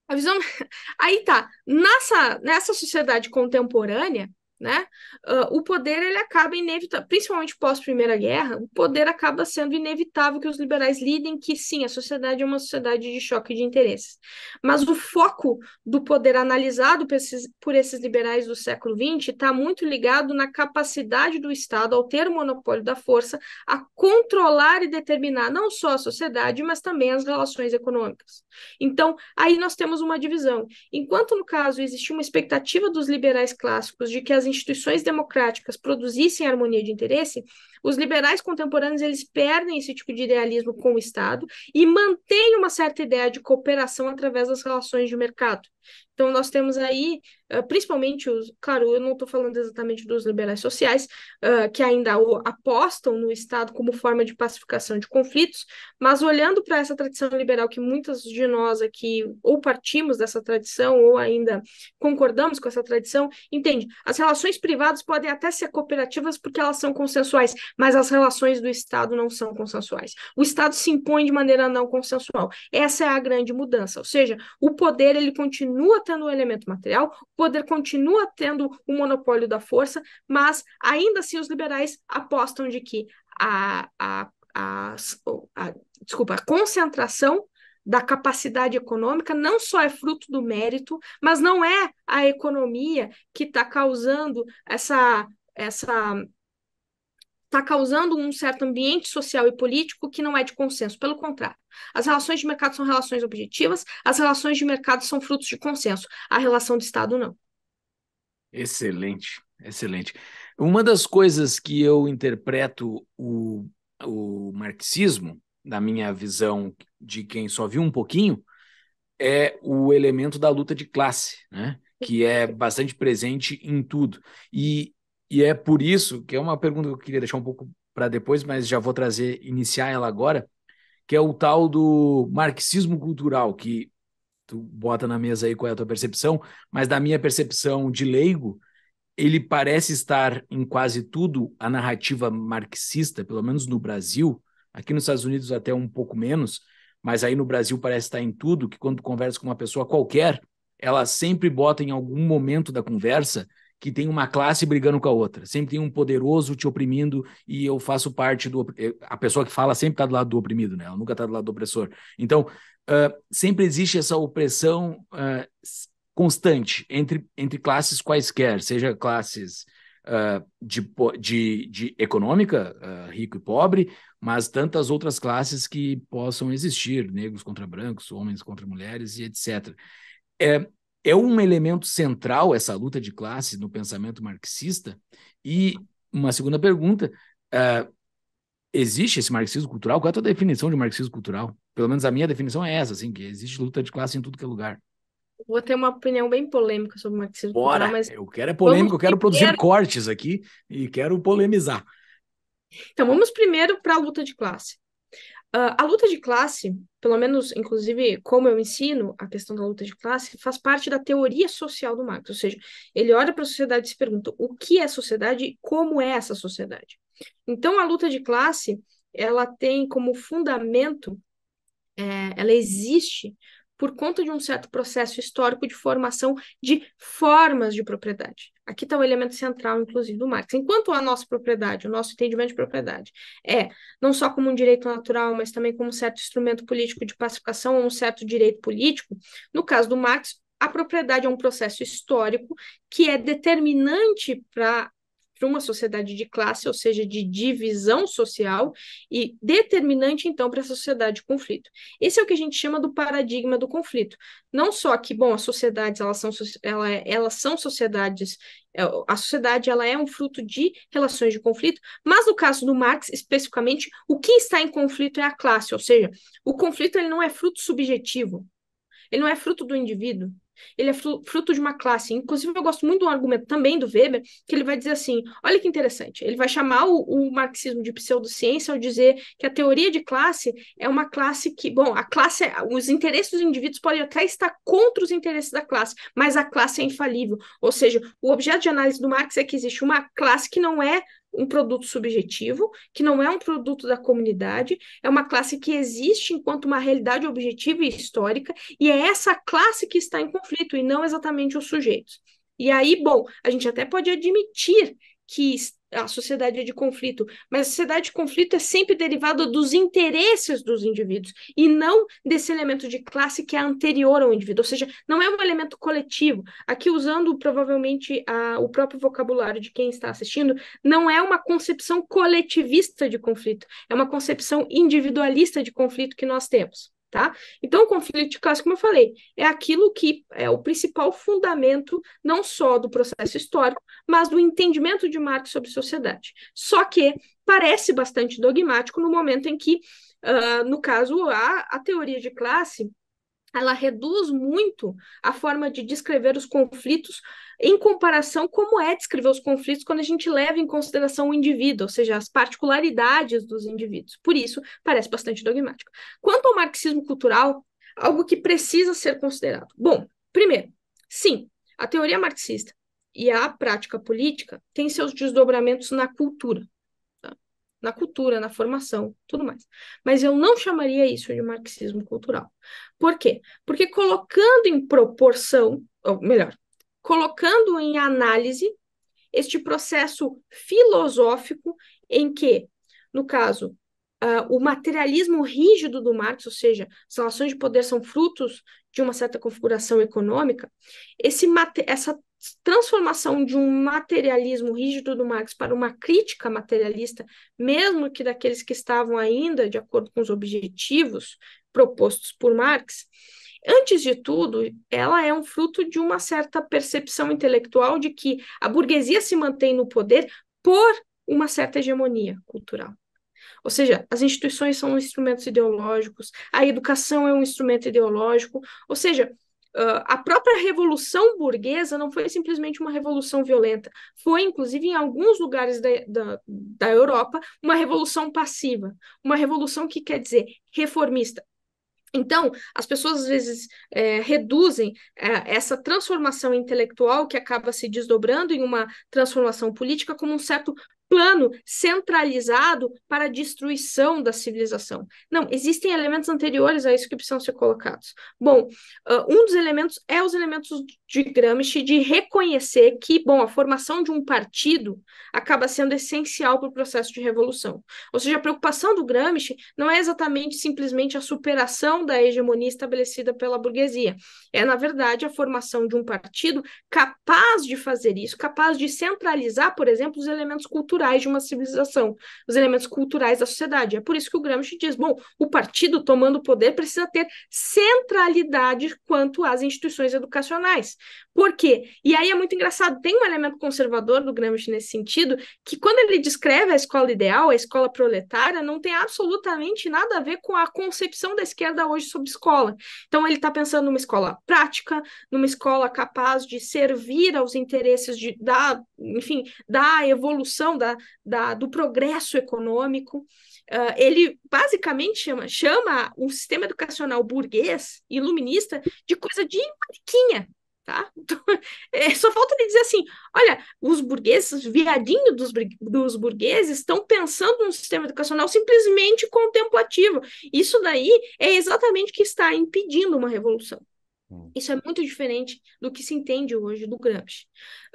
A visão. Aí tá. Nessa, nessa sociedade contemporânea, né? Uh, o poder ele acaba inevitável, principalmente pós Primeira Guerra, o poder acaba sendo inevitável que os liberais lidem que sim, a sociedade é uma sociedade de choque de interesses. Mas o foco do poder analisado por esses, por esses liberais do século XX está muito ligado na capacidade do Estado, ao ter o monopólio da força, a controlar e determinar não só a sociedade, mas também as relações econômicas. Então, aí nós temos uma divisão. Enquanto no caso existia uma expectativa dos liberais clássicos de que as instituições democráticas produzissem harmonia de interesse, os liberais contemporâneos eles perdem esse tipo de idealismo com o Estado e mantêm uma certa ideia de cooperação através das relações de mercado. Então, nós temos aí, ah, principalmente, os, claro, eu não estou falando exatamente dos liberais sociais, ah, que ainda apostam no Estado como forma de pacificação de conflitos, mas olhando para essa tradição liberal, que muitas de nós aqui ou partimos dessa tradição ou ainda concordamos com essa tradição, entende? As relações privadas podem até ser cooperativas porque elas são consensuais, mas as relações do Estado não são consensuais. O Estado se impõe de maneira não consensual. Essa é a grande mudança, ou seja, o poder ele continua tendo o um elemento material, o poder continua tendo o um monopólio da força, mas ainda assim os liberais apostam de que a, a, a, a desculpa, a concentração da capacidade econômica não só é fruto do mérito, mas não é a economia que está causando essa, essa está causando um certo ambiente social e político que não é de consenso. Pelo contrário, as relações de mercado são relações objetivas, as relações de mercado são frutos de consenso, a relação de Estado não. Excelente, excelente. Uma das coisas que eu interpreto o, o marxismo, da minha visão de quem só viu um pouquinho, é o elemento da luta de classe, né? que é bastante presente em tudo. E e é por isso que é uma pergunta que eu queria deixar um pouco para depois, mas já vou trazer, iniciar ela agora, que é o tal do marxismo cultural, que tu bota na mesa aí qual é a tua percepção, mas da minha percepção de leigo, ele parece estar em quase tudo a narrativa marxista, pelo menos no Brasil, aqui nos Estados Unidos até um pouco menos, mas aí no Brasil parece estar em tudo, que quando tu conversa com uma pessoa qualquer, ela sempre bota em algum momento da conversa que tem uma classe brigando com a outra. Sempre tem um poderoso te oprimindo e eu faço parte do. Eh, a pessoa que fala sempre está do lado do oprimido, né? Ela nunca está do lado do opressor. Então, uh, sempre existe essa opressão uh, constante entre, entre classes quaisquer, seja classes. Uh, de, de, de, econômica, rico e pobre, mas tantas outras classes que possam existir, negros contra brancos, homens contra mulheres e etc. É, eh, é um elemento central essa luta de classes no pensamento marxista? E uma segunda pergunta: uh, existe esse marxismo cultural? Qual é a tua definição de marxismo cultural? Pelo menos a minha definição é essa, assim, que existe luta de classe em tudo que é lugar. Vou ter uma opinião bem polêmica sobre marxismo Bora, cultural, mas. Eu quero é polêmico, eu quero produzir cortes aqui e quero polemizar. Então vamos primeiro para a luta de classe. Uh, a luta de classe, pelo menos, inclusive, como eu ensino a questão da luta de classe, faz parte da teoria social do Marx. Ou seja, ele olha para a sociedade e se pergunta o que é sociedade e como é essa sociedade. Então, a luta de classe, ela tem como fundamento, é, ela existe por conta de um certo processo histórico de formação de formas de propriedade. Aqui está o elemento central, inclusive, do Marx. Enquanto a nossa propriedade, o nosso entendimento de propriedade, é não só como um direito natural, mas também como um certo instrumento político de pacificação ou um certo direito político, no caso do Marx, a propriedade é um processo histórico que é determinante para para uma sociedade de classe, ou seja, de divisão social, e determinante, então, para a sociedade de conflito. Esse é o que a gente chama do paradigma do conflito. Não só que, bom, as sociedades, elas são, ela, é, elas são sociedades, é, a sociedade ela é um fruto de relações de conflito, mas no caso do Marx, especificamente, o que está em conflito é a classe, ou seja, o conflito ele não é fruto subjetivo, ele não é fruto do indivíduo, ele é fruto de uma classe. Inclusive, eu gosto muito de um argumento também do Weber, que ele vai dizer assim: olha que interessante, ele vai chamar o, o marxismo de pseudociência ao dizer que a teoria de classe é uma classe que, bom, a classe, é, os interesses dos indivíduos podem até estar contra os interesses da classe, mas a classe é infalível. Ou seja, o objeto de análise do Marx é que existe uma classe que não é um produto subjetivo, que não é um produto da comunidade, é uma classe que existe enquanto uma realidade objetiva e histórica, e é essa classe que está em conflito, e não exatamente os sujeitos. E aí, bom, a gente até pode admitir que a sociedade é de conflito, mas a sociedade de conflito é sempre derivada dos interesses dos indivíduos e não desse elemento de classe que é anterior ao indivíduo, ou seja, não é um elemento coletivo. Aqui usando provavelmente a, o próprio vocabulário de quem está assistindo, não é uma concepção coletivista de conflito, é uma concepção individualista de conflito que nós temos. Tá? Então, o conflito de classe, como eu falei, é aquilo que é o principal fundamento não só do processo histórico, mas do entendimento de Marx sobre sociedade. Só que parece bastante dogmático no momento em que, uh, no caso, a, a teoria de classe ela reduz muito a forma de descrever os conflitos em comparação como é descrever os conflitos quando a gente leva em consideração o indivíduo, ou seja, as particularidades dos indivíduos. Por isso, parece bastante dogmático. Quanto ao marxismo cultural, algo que precisa ser considerado. Bom, primeiro, sim, a teoria marxista e a prática política têm seus desdobramentos na cultura na cultura, na formação, tudo mais. Mas eu não chamaria isso de marxismo cultural. Por quê? Porque colocando em proporção, ou melhor, colocando em análise este processo filosófico em que, no caso, uh, o materialismo rígido do Marx, ou seja, as relações de poder são frutos de uma certa configuração econômica, esse, essa transformação de um materialismo rígido do Marx para uma crítica materialista, mesmo que daqueles que estavam ainda de acordo com os objetivos propostos por Marx, antes de tudo, ela é um fruto de uma certa percepção intelectual de que a burguesia se mantém no poder por uma certa hegemonia cultural. Ou seja, as instituições são instrumentos ideológicos, a educação é um instrumento ideológico, ou seja, Uh, a própria revolução burguesa não foi simplesmente uma revolução violenta, foi, inclusive, em alguns lugares da, da, da Europa, uma revolução passiva, uma revolução que quer dizer reformista. Então, as pessoas às vezes é, reduzem é, essa transformação intelectual que acaba se desdobrando em uma transformação política como um certo plano centralizado para a destruição da civilização. Não, existem elementos anteriores a isso que precisam ser colocados. Bom, uh, um dos elementos é os elementos de Gramsci de reconhecer que, bom, a formação de um partido acaba sendo essencial para o processo de revolução. Ou seja, a preocupação do Gramsci não é exatamente simplesmente a superação da hegemonia estabelecida pela burguesia. É, na verdade, a formação de um partido capaz de fazer isso, capaz de centralizar, por exemplo, os elementos culturais culturais de uma civilização, os elementos culturais da sociedade. É por isso que o Gramsci diz: bom, o partido tomando o poder precisa ter centralidade quanto às instituições educacionais, por quê? E aí é muito engraçado, tem um elemento conservador do Gramsci nesse sentido, que quando ele descreve a escola ideal, a escola proletária, não tem absolutamente nada a ver com a concepção da esquerda hoje sobre escola. Então ele está pensando numa escola prática, numa escola capaz de servir aos interesses de, da, enfim, da evolução, da, da, do progresso econômico. Uh, ele basicamente chama, chama o sistema educacional burguês, iluminista, de coisa de mariquinha, tá? Então, é, só falta ele dizer assim, olha, os burgueses, viadinho dos, dos burgueses estão pensando num sistema educacional simplesmente contemplativo. Isso daí é exatamente o que está impedindo uma revolução. Hum. Isso é muito diferente do que se entende hoje do Gramsci.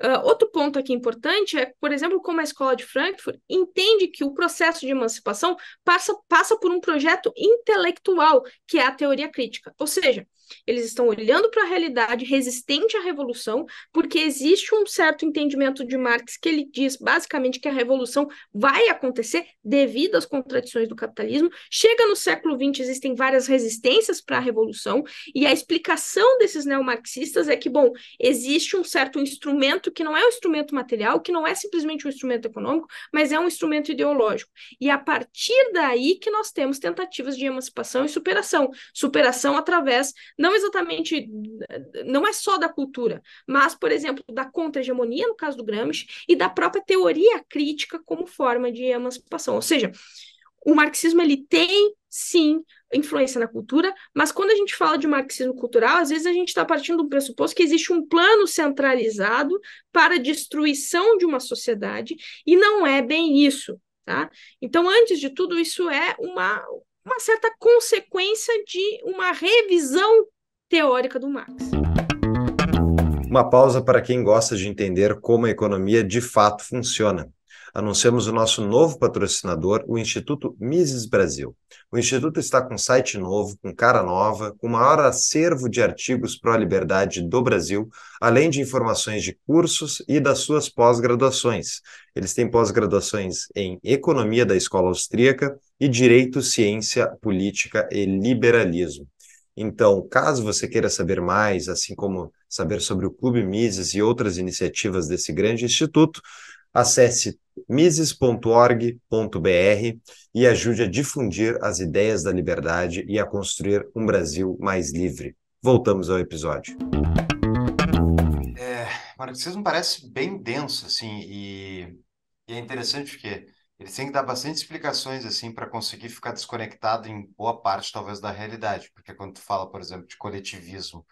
Uh, outro ponto aqui importante é, por exemplo, como a escola de Frankfurt entende que o processo de emancipação passa, passa por um projeto intelectual, que é a teoria crítica. Ou seja, eles estão olhando para a realidade resistente à revolução, porque existe um certo entendimento de Marx que ele diz basicamente que a revolução vai acontecer devido às contradições do capitalismo. Chega no século XX, existem várias resistências para a revolução, e a explicação desses neomarxistas é que, bom, existe um certo instrumento que não é um instrumento material, que não é simplesmente um instrumento econômico, mas é um instrumento ideológico. E a partir daí que nós temos tentativas de emancipação e superação. Superação através não exatamente, não é só da cultura, mas, por exemplo, da contra-hegemonia, no caso do Gramsci, e da própria teoria crítica como forma de emancipação. Ou seja, o marxismo ele tem sim influência na cultura, mas quando a gente fala de marxismo cultural, às vezes a gente está partindo de um pressuposto que existe um plano centralizado para a destruição de uma sociedade e não é bem isso. Tá? Então, antes de tudo, isso é uma, uma certa consequência de uma revisão teórica do Marx. Uma pausa para quem gosta de entender como a economia de fato funciona anunciamos o nosso novo patrocinador, o Instituto Mises Brasil. O Instituto está com site novo, com cara nova, com o maior acervo de artigos pró-liberdade do Brasil, além de informações de cursos e das suas pós-graduações. Eles têm pós-graduações em Economia da Escola Austríaca e Direito, Ciência, Política e Liberalismo. Então, caso você queira saber mais, assim como saber sobre o Clube Mises e outras iniciativas desse grande instituto, Acesse mises.org.br e ajude a difundir as ideias da liberdade e a construir um Brasil mais livre. Voltamos ao episódio. É, não parece bem denso, assim, e, e é interessante porque eles têm que dar bastante explicações, assim, para conseguir ficar desconectado em boa parte, talvez, da realidade. Porque quando tu fala, por exemplo, de coletivismo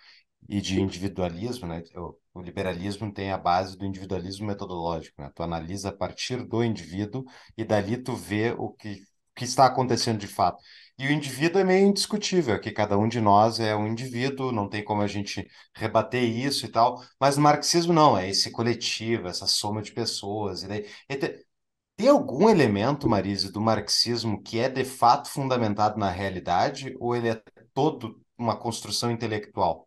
e de individualismo, né, eu o liberalismo tem a base do individualismo metodológico, né? Tu analisa a partir do indivíduo e dali tu vê o que, que está acontecendo de fato. E o indivíduo é meio indiscutível, é que cada um de nós é um indivíduo, não tem como a gente rebater isso e tal, mas o marxismo não, é esse coletivo, essa soma de pessoas. E daí, e te... Tem algum elemento, Marise, do marxismo que é de fato fundamentado na realidade ou ele é todo uma construção intelectual?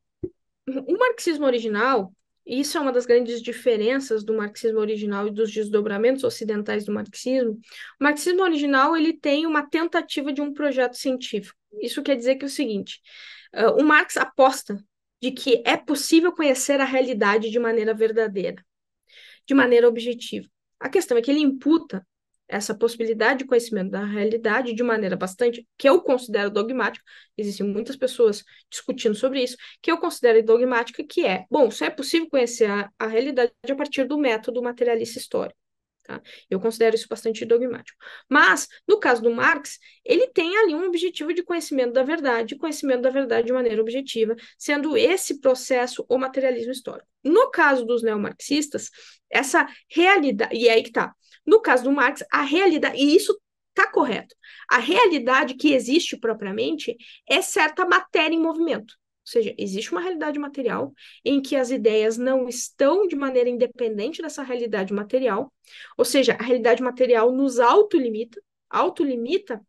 O marxismo original, isso é uma das grandes diferenças do marxismo original e dos desdobramentos ocidentais do marxismo. O marxismo original ele tem uma tentativa de um projeto científico. Isso quer dizer que é o seguinte: uh, o Marx aposta de que é possível conhecer a realidade de maneira verdadeira, de maneira objetiva. A questão é que ele imputa essa possibilidade de conhecimento da realidade de maneira bastante que eu considero dogmática. Existem muitas pessoas discutindo sobre isso, que eu considero dogmática, que é, bom, só é possível conhecer a, a realidade a partir do método materialista histórico. Tá? Eu considero isso bastante dogmático. Mas, no caso do Marx, ele tem ali um objetivo de conhecimento da verdade, conhecimento da verdade de maneira objetiva, sendo esse processo o materialismo histórico. No caso dos neomarxistas, essa realidade, e é aí que está no caso do Marx, a realidade, e isso está correto, a realidade que existe propriamente é certa matéria em movimento. Ou seja, existe uma realidade material em que as ideias não estão de maneira independente dessa realidade material, ou seja, a realidade material nos autolimita, autolimita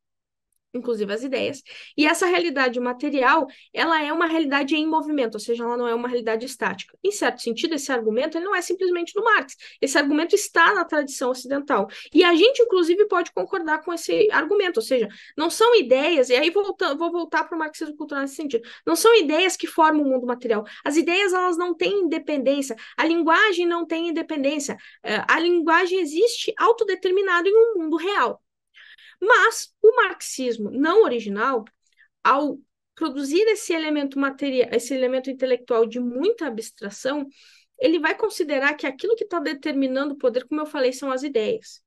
inclusive as ideias. E essa realidade material, ela é uma realidade em movimento, ou seja, ela não é uma realidade estática. Em certo sentido, esse argumento ele não é simplesmente do Marx. Esse argumento está na tradição ocidental. E a gente, inclusive, pode concordar com esse argumento, ou seja, não são ideias, e aí volta, vou voltar para o marxismo cultural nesse sentido, não são ideias que formam o mundo material. As ideias, elas não têm independência, a linguagem não tem independência, é, a linguagem existe autodeterminada em um mundo real. Mas o marxismo não original, ao produzir esse elemento material, esse elemento intelectual de muita abstração, ele vai considerar que aquilo que está determinando o poder, como eu falei, são as ideias.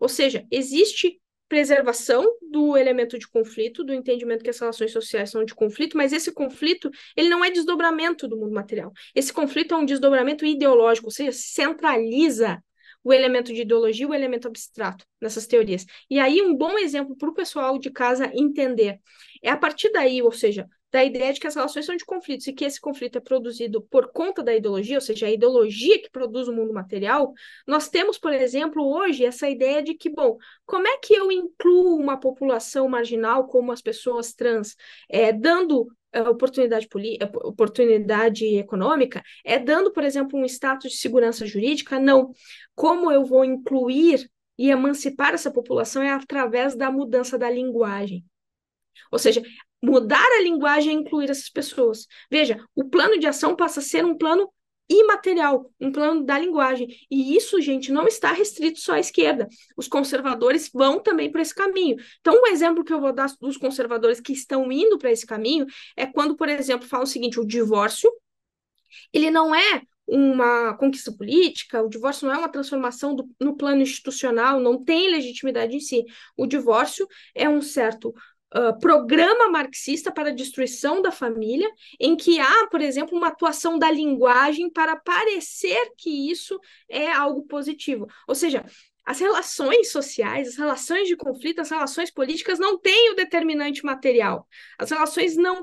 Ou seja, existe preservação do elemento de conflito, do entendimento que as relações sociais são de conflito, mas esse conflito, ele não é desdobramento do mundo material. Esse conflito é um desdobramento ideológico, ou seja, centraliza o elemento de ideologia e o elemento abstrato nessas teorias. E aí, um bom exemplo para o pessoal de casa entender é a partir daí, ou seja, da ideia de que as relações são de conflitos e que esse conflito é produzido por conta da ideologia, ou seja, a ideologia que produz o mundo material, nós temos, por exemplo, hoje essa ideia de que, bom, como é que eu incluo uma população marginal como as pessoas trans, é, dando é, oportunidade, é, oportunidade econômica? É dando, por exemplo, um status de segurança jurídica? Não. Como eu vou incluir e emancipar essa população é através da mudança da linguagem. Ou seja, mudar a linguagem e é incluir essas pessoas. Veja, o plano de ação passa a ser um plano imaterial, um plano da linguagem. E isso, gente, não está restrito só à esquerda. Os conservadores vão também para esse caminho. Então, um exemplo que eu vou dar dos conservadores que estão indo para esse caminho é quando, por exemplo, fala o seguinte: o divórcio, ele não é uma conquista política, o divórcio não é uma transformação do, no plano institucional, não tem legitimidade em si. O divórcio é um certo programa marxista para a destruição da família, em que há, por exemplo, uma atuação da linguagem para parecer que isso é algo positivo. Ou seja, as relações sociais, as relações de conflito, as relações políticas não têm o determinante material. As relações não.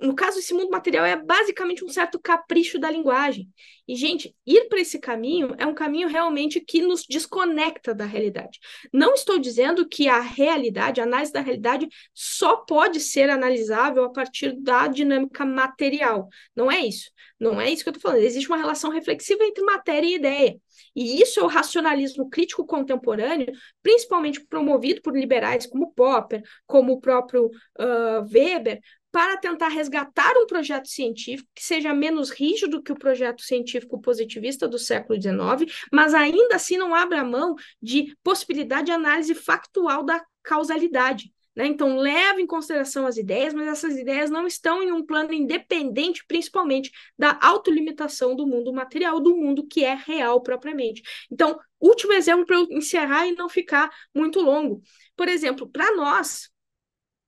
No caso, esse mundo material é basicamente um certo capricho da linguagem. E, gente, ir para esse caminho é um caminho realmente que nos desconecta da realidade. Não estou dizendo que a realidade, a análise da realidade, só pode ser analisável a partir da dinâmica material. Não é isso. Não é isso que eu estou falando. Existe uma relação reflexiva entre matéria e ideia. E isso é o racionalismo crítico contemporâneo, principalmente promovido por liberais como Popper, como o próprio uh, Weber, para tentar resgatar um projeto científico que seja menos rígido que o projeto científico positivista do século XIX, mas ainda assim não abra mão de possibilidade de análise factual da causalidade. Né? Então, leva em consideração as ideias, mas essas ideias não estão em um plano independente, principalmente da autolimitação do mundo material, do mundo que é real propriamente. Então, último exemplo para eu encerrar e não ficar muito longo. Por exemplo, para nós,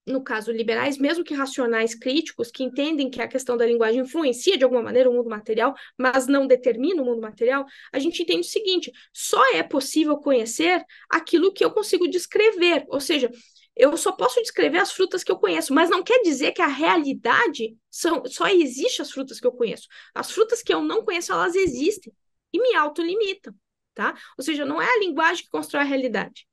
no caso liberais, mesmo que racionais críticos, que entendem que a questão da linguagem influencia de alguma maneira o mundo material, mas não determina o mundo material, a gente entende o seguinte: só é possível conhecer aquilo que eu consigo descrever, ou seja, eu só posso descrever as frutas que eu conheço, mas não quer dizer que a realidade são, só existe as frutas que eu conheço. As frutas que eu não conheço, elas existem e me autolimitam, tá? Ou seja, não é a linguagem que constrói a realidade.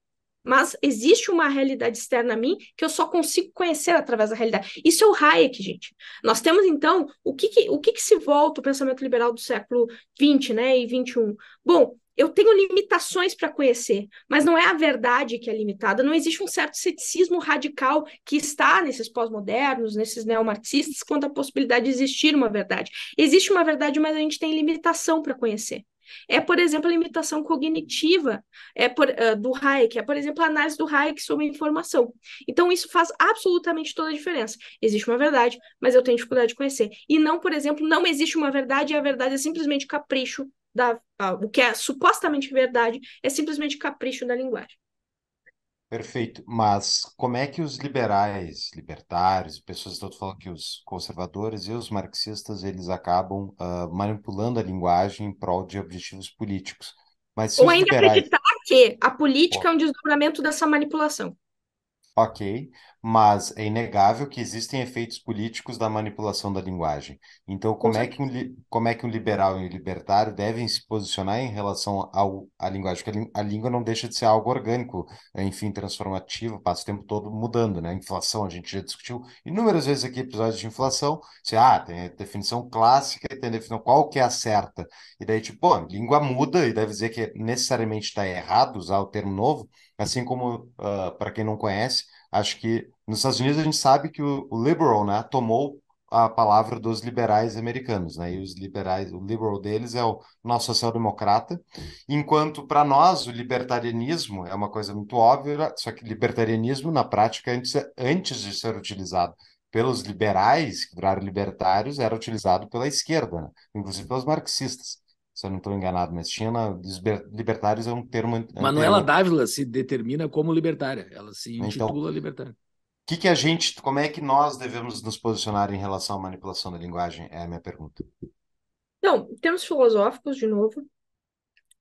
Mas existe uma realidade externa a mim que eu só consigo conhecer através da realidade. Isso é o Hayek, gente. Nós temos, então, o que, que o que, que se volta o pensamento liberal do século XX né, e XXI? Bom, eu tenho limitações para conhecer, mas não é a verdade que é limitada, não existe um certo ceticismo radical que está nesses pós-modernos, nesses neomarxistas, quanto à possibilidade de existir uma verdade. Existe uma verdade, mas a gente tem limitação para conhecer. É, por exemplo, a limitação cognitiva é por, uh, do Hayek, é, por exemplo, a análise do Hayek sobre a informação. Então, isso faz absolutamente toda a diferença. Existe uma verdade, mas eu tenho dificuldade de conhecer. E não, por exemplo, não existe uma verdade e a verdade é simplesmente capricho da, ah, o que é supostamente verdade é simplesmente capricho da linguagem. Perfeito, mas como é que os liberais, libertários, pessoas estão falando que os conservadores e os marxistas eles acabam uh, manipulando a linguagem em prol de objetivos políticos? Mas Ou ainda liberais... acreditar que a política Bom. é um desdobramento dessa manipulação. Ok, mas é inegável que existem efeitos políticos da manipulação da linguagem. Então, como é que um, como é que um liberal e um libertário devem se posicionar em relação ao, à linguagem? Porque a, língua não deixa de ser algo orgânico, é, enfim, transformativo, passa o tempo todo mudando, né? Inflação, a gente já discutiu inúmeras vezes aqui episódios de inflação. Se, ah, tem a definição clássica, tem a definição qual que é a certa. E daí, tipo, bom, língua muda e deve dizer que necessariamente está errado usar o termo novo assim como, uh, ah, para quem não conhece, acho que nos Estados Unidos a gente sabe que o, o liberal né, tomou a palavra dos liberais americanos, né? E os liberais, o liberal deles é o nosso social-democrata, enquanto para nós o libertarianismo é uma coisa muito óbvia, só que libertarianismo na prática antes, antes de ser utilizado pelos liberais, que viraram libertários, era utilizado pela esquerda, né? inclusive pelos marxistas se eu não estou enganado, mas China, libertários é um termo. É Manuela Dávila se determina como libertária, ela se então, intitula então, libertária. Que que a gente, como é que nós devemos nos posicionar em relação à manipulação da linguagem? É a minha pergunta. Não, em termos filosóficos, de novo,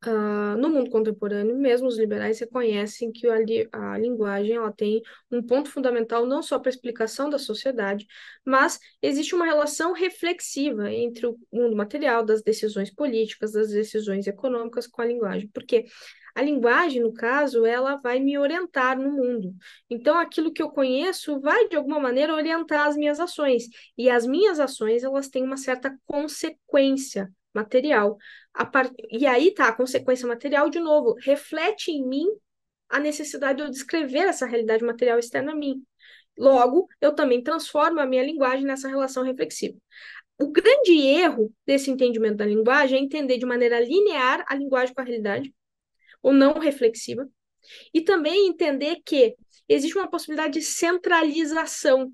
Uh, no mundo contemporâneo, mesmo os liberais reconhecem que a, li a linguagem ela tem um ponto fundamental não só para a explicação da sociedade, mas existe uma relação reflexiva entre o mundo material, das decisões políticas, das decisões econômicas com a linguagem. Porque a linguagem, no caso, ela vai me orientar no mundo. Então, aquilo que eu conheço vai, de alguma maneira, orientar as minhas ações. E as minhas ações, elas têm uma certa consequência material Part... E aí tá, a consequência material, de novo, reflete em mim a necessidade de eu descrever essa realidade material externa a mim. Logo, eu também transformo a minha linguagem nessa relação reflexiva. O grande erro desse entendimento da linguagem é entender de maneira linear a linguagem com a realidade, ou não reflexiva, e também entender que existe uma possibilidade de centralização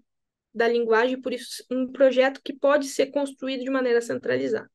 da linguagem, por isso, um projeto que pode ser construído de maneira centralizada.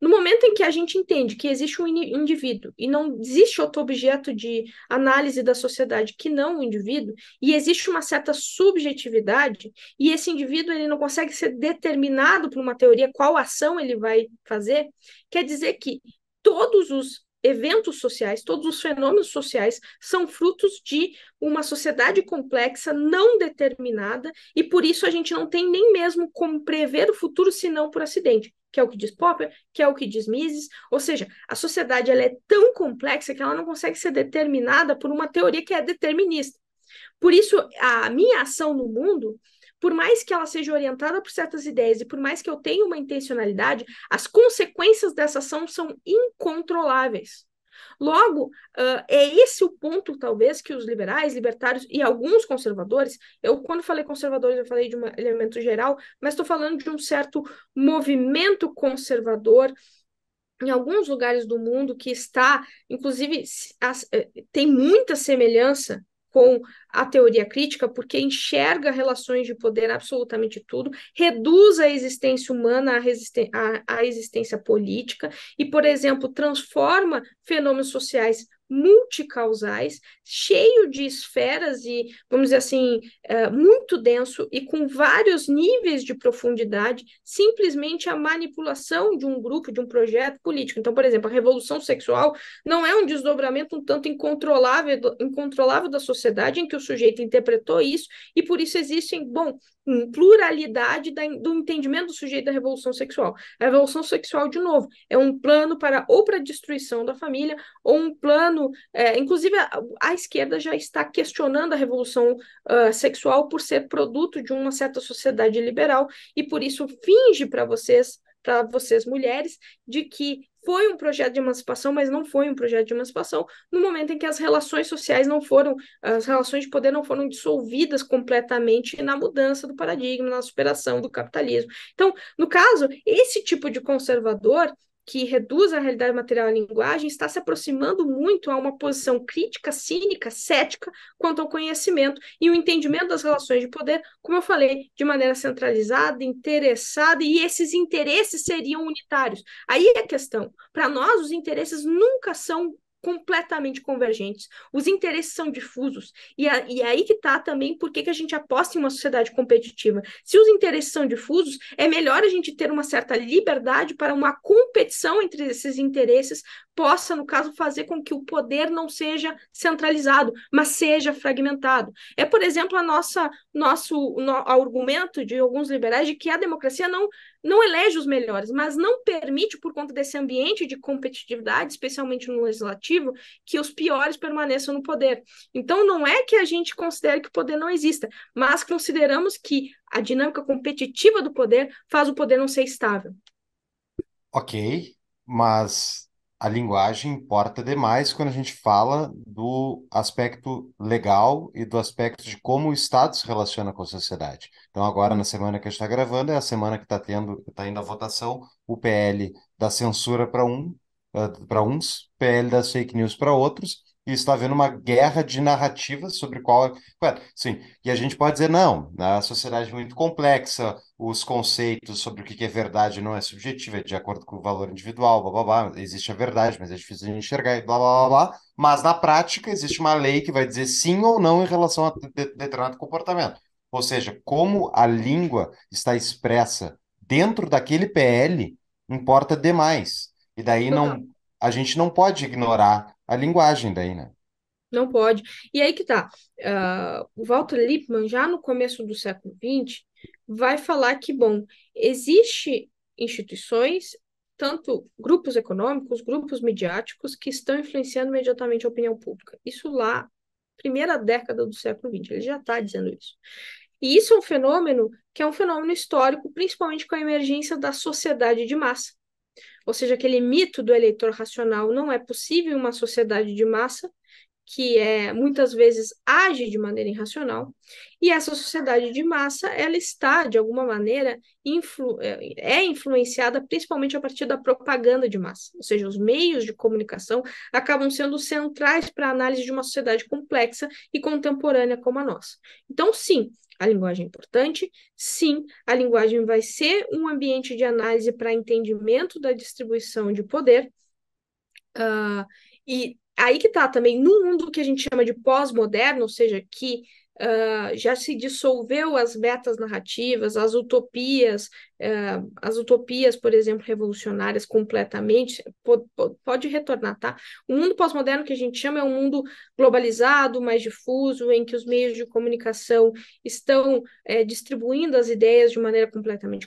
No momento em que a gente entende que existe um indivíduo e não existe outro objeto de análise da sociedade que não o indivíduo, e existe uma certa subjetividade, e esse indivíduo ele não consegue ser determinado por uma teoria qual ação ele vai fazer, quer dizer que todos os eventos sociais, todos os fenômenos sociais são frutos de uma sociedade complexa, não determinada, e por isso a gente não tem nem mesmo como prever o futuro senão por acidente que é o que diz Popper, que é o que diz Mises. Ou seja, a sociedade ela é tão complexa que ela não consegue ser determinada por uma teoria que é determinista. Por isso, a minha ação no mundo, por mais que ela seja orientada por certas ideias e por mais que eu tenha uma intencionalidade, as consequências dessa ação são incontroláveis. Logo, uh, é esse o ponto, talvez, que os liberais, libertários e alguns conservadores, eu quando falei conservadores, eu falei de um elemento geral, mas estou falando de um certo movimento conservador em alguns lugares do mundo que está, inclusive, as, eh, tem muita semelhança com a teoria crítica, porque enxerga relações de poder absolutamente tudo, reduz a existência humana à, à, à existência política e, por exemplo, transforma fenômenos sociais multicausais, cheio de esferas e, vamos dizer assim, é, muito denso e com vários níveis de profundidade, simplesmente a manipulação de um grupo, de um projeto político. Então, por exemplo, a revolução sexual não é um desdobramento um tanto incontrolável, incontrolável da sociedade em que o sujeito interpretou isso e por isso existem, bom, pluralidade da, do entendimento do sujeito da revolução sexual. A revolução sexual, de novo, é um plano para ou para a destruição da família ou um plano é, inclusive a, a, esquerda já está questionando a revolução uh, sexual por ser produto de uma certa sociedade liberal e por isso finge para vocês, para vocês mulheres, de que foi um projeto de emancipação, mas não foi um projeto de emancipação, no momento em que as relações sociais não foram, as relações de poder não foram dissolvidas completamente na mudança do paradigma, na superação do capitalismo. Então, no caso, esse tipo de conservador que reduz a realidade material à linguagem está se aproximando muito a uma posição crítica, cínica, cética quanto ao conhecimento e o entendimento das relações de poder, como eu falei, de maneira centralizada, interessada, e esses interesses seriam unitários. Aí é a questão. Para nós, os interesses nunca são completamente convergentes, os interesses são difusos, e, a, e é aí que está também por que a gente aposta em uma sociedade competitiva. Se os interesses são difusos, é melhor a gente ter uma certa liberdade para uma competição entre esses interesses possa, no caso, fazer com que o poder não seja centralizado, mas seja fragmentado. É, por exemplo, a nossa nosso no, argumento de alguns liberais de que a democracia não não elege os melhores, mas não permite, por conta desse ambiente de competitividade, especialmente no legislativo, que os piores permaneçam no poder. Então, não é que a gente considere que o poder não exista, mas consideramos que a dinâmica competitiva do poder faz o poder não ser estável. Ok, mas a linguagem importa demais quando a gente fala do aspecto legal e do aspecto de como o Estado se relaciona com a sociedade. Então, agora, na semana que a gente está gravando, é a semana que está tendo, está indo a votação, o PL da censura para um, eh, para uns, PL das fake news para outros, e está havendo uma guerra de narrativas sobre qual. É, sim, e a gente pode dizer, não, né, a sociedade é muito complexa, os conceitos sobre o que é verdade não é subjetivo, é de acordo com o valor individual, blá blá blá, existe a verdade, mas é difícil de enxergar, blá blá blá, blá. mas na prática existe uma lei que vai dizer sim ou não em relação a determinado comportamento. Ou seja, como a língua está expressa dentro daquele PL, importa demais. E daí então não, a gente não pode ignorar a linguagem daí, né? Não pode. E aí que tá. Uh, o Walter Lippmann, já no começo do século XX, vai falar que, bom, existe instituições, tanto grupos econômicos, grupos midiáticos, que estão influenciando imediatamente a opinião pública. Isso lá, primeira década do século XX, ele já está dizendo isso. E isso é um fenômeno que é um fenômeno histórico, principalmente com a emergência da sociedade de massa, ou seja, aquele mito do eleitor racional não é possível em uma sociedade de massa que é muitas vezes age de maneira irracional, e essa sociedade de massa, ela está de alguma maneira influ é, é influenciada principalmente a partir da propaganda de massa, ou seja, os meios de comunicação acabam sendo centrais para a análise de uma sociedade complexa e contemporânea como a nossa. Então, sim, a linguagem é importante, sim, a linguagem vai ser um ambiente de análise para entendimento da distribuição de poder. Uh, e aí que tá também, no mundo que a gente chama de pós-moderno, ou seja, que uh, já se dissolveu as metas narrativas, as utopias, é, as utopias, por exemplo, revolucionárias completamente, pode retornar, tá? O mundo pós-moderno que a gente chama é um mundo globalizado, mais difuso, em que os meios de comunicação estão é, distribuindo as ideias de maneira completamente,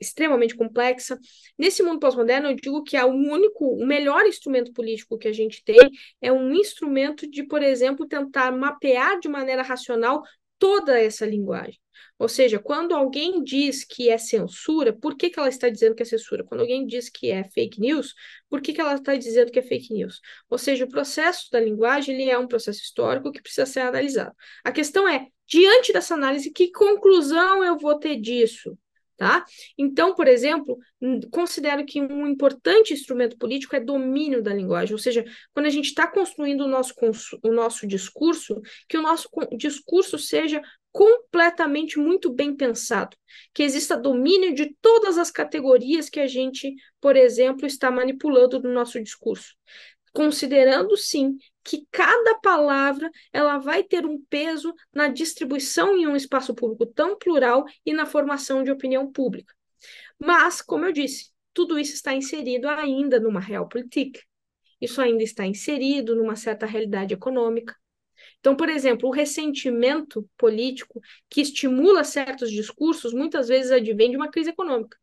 extremamente complexa. Nesse mundo pós-moderno, eu digo que é o único, o melhor instrumento político que a gente tem é um instrumento de, por exemplo, tentar mapear de maneira racional toda essa linguagem. Ou seja, quando alguém diz que é censura, por que, que ela está dizendo que é censura? Quando alguém diz que é fake news, por que, que ela está dizendo que é fake news? Ou seja, o processo da linguagem ele é um processo histórico que precisa ser analisado. A questão é, diante dessa análise, que conclusão eu vou ter disso? Tá? Então, por exemplo, considero que um importante instrumento político é domínio da linguagem, ou seja, quando a gente está construindo o nosso, o nosso discurso, que o nosso discurso seja completamente muito bem pensado, que exista domínio de todas as categorias que a gente, por exemplo, está manipulando no nosso discurso considerando sim que cada palavra ela vai ter um peso na distribuição em um espaço público tão plural e na formação de opinião pública. Mas, como eu disse, tudo isso está inserido ainda numa realpolitik. Isso ainda está inserido numa certa realidade econômica. Então, por exemplo, o ressentimento político que estimula certos discursos muitas vezes advém de uma crise econômica.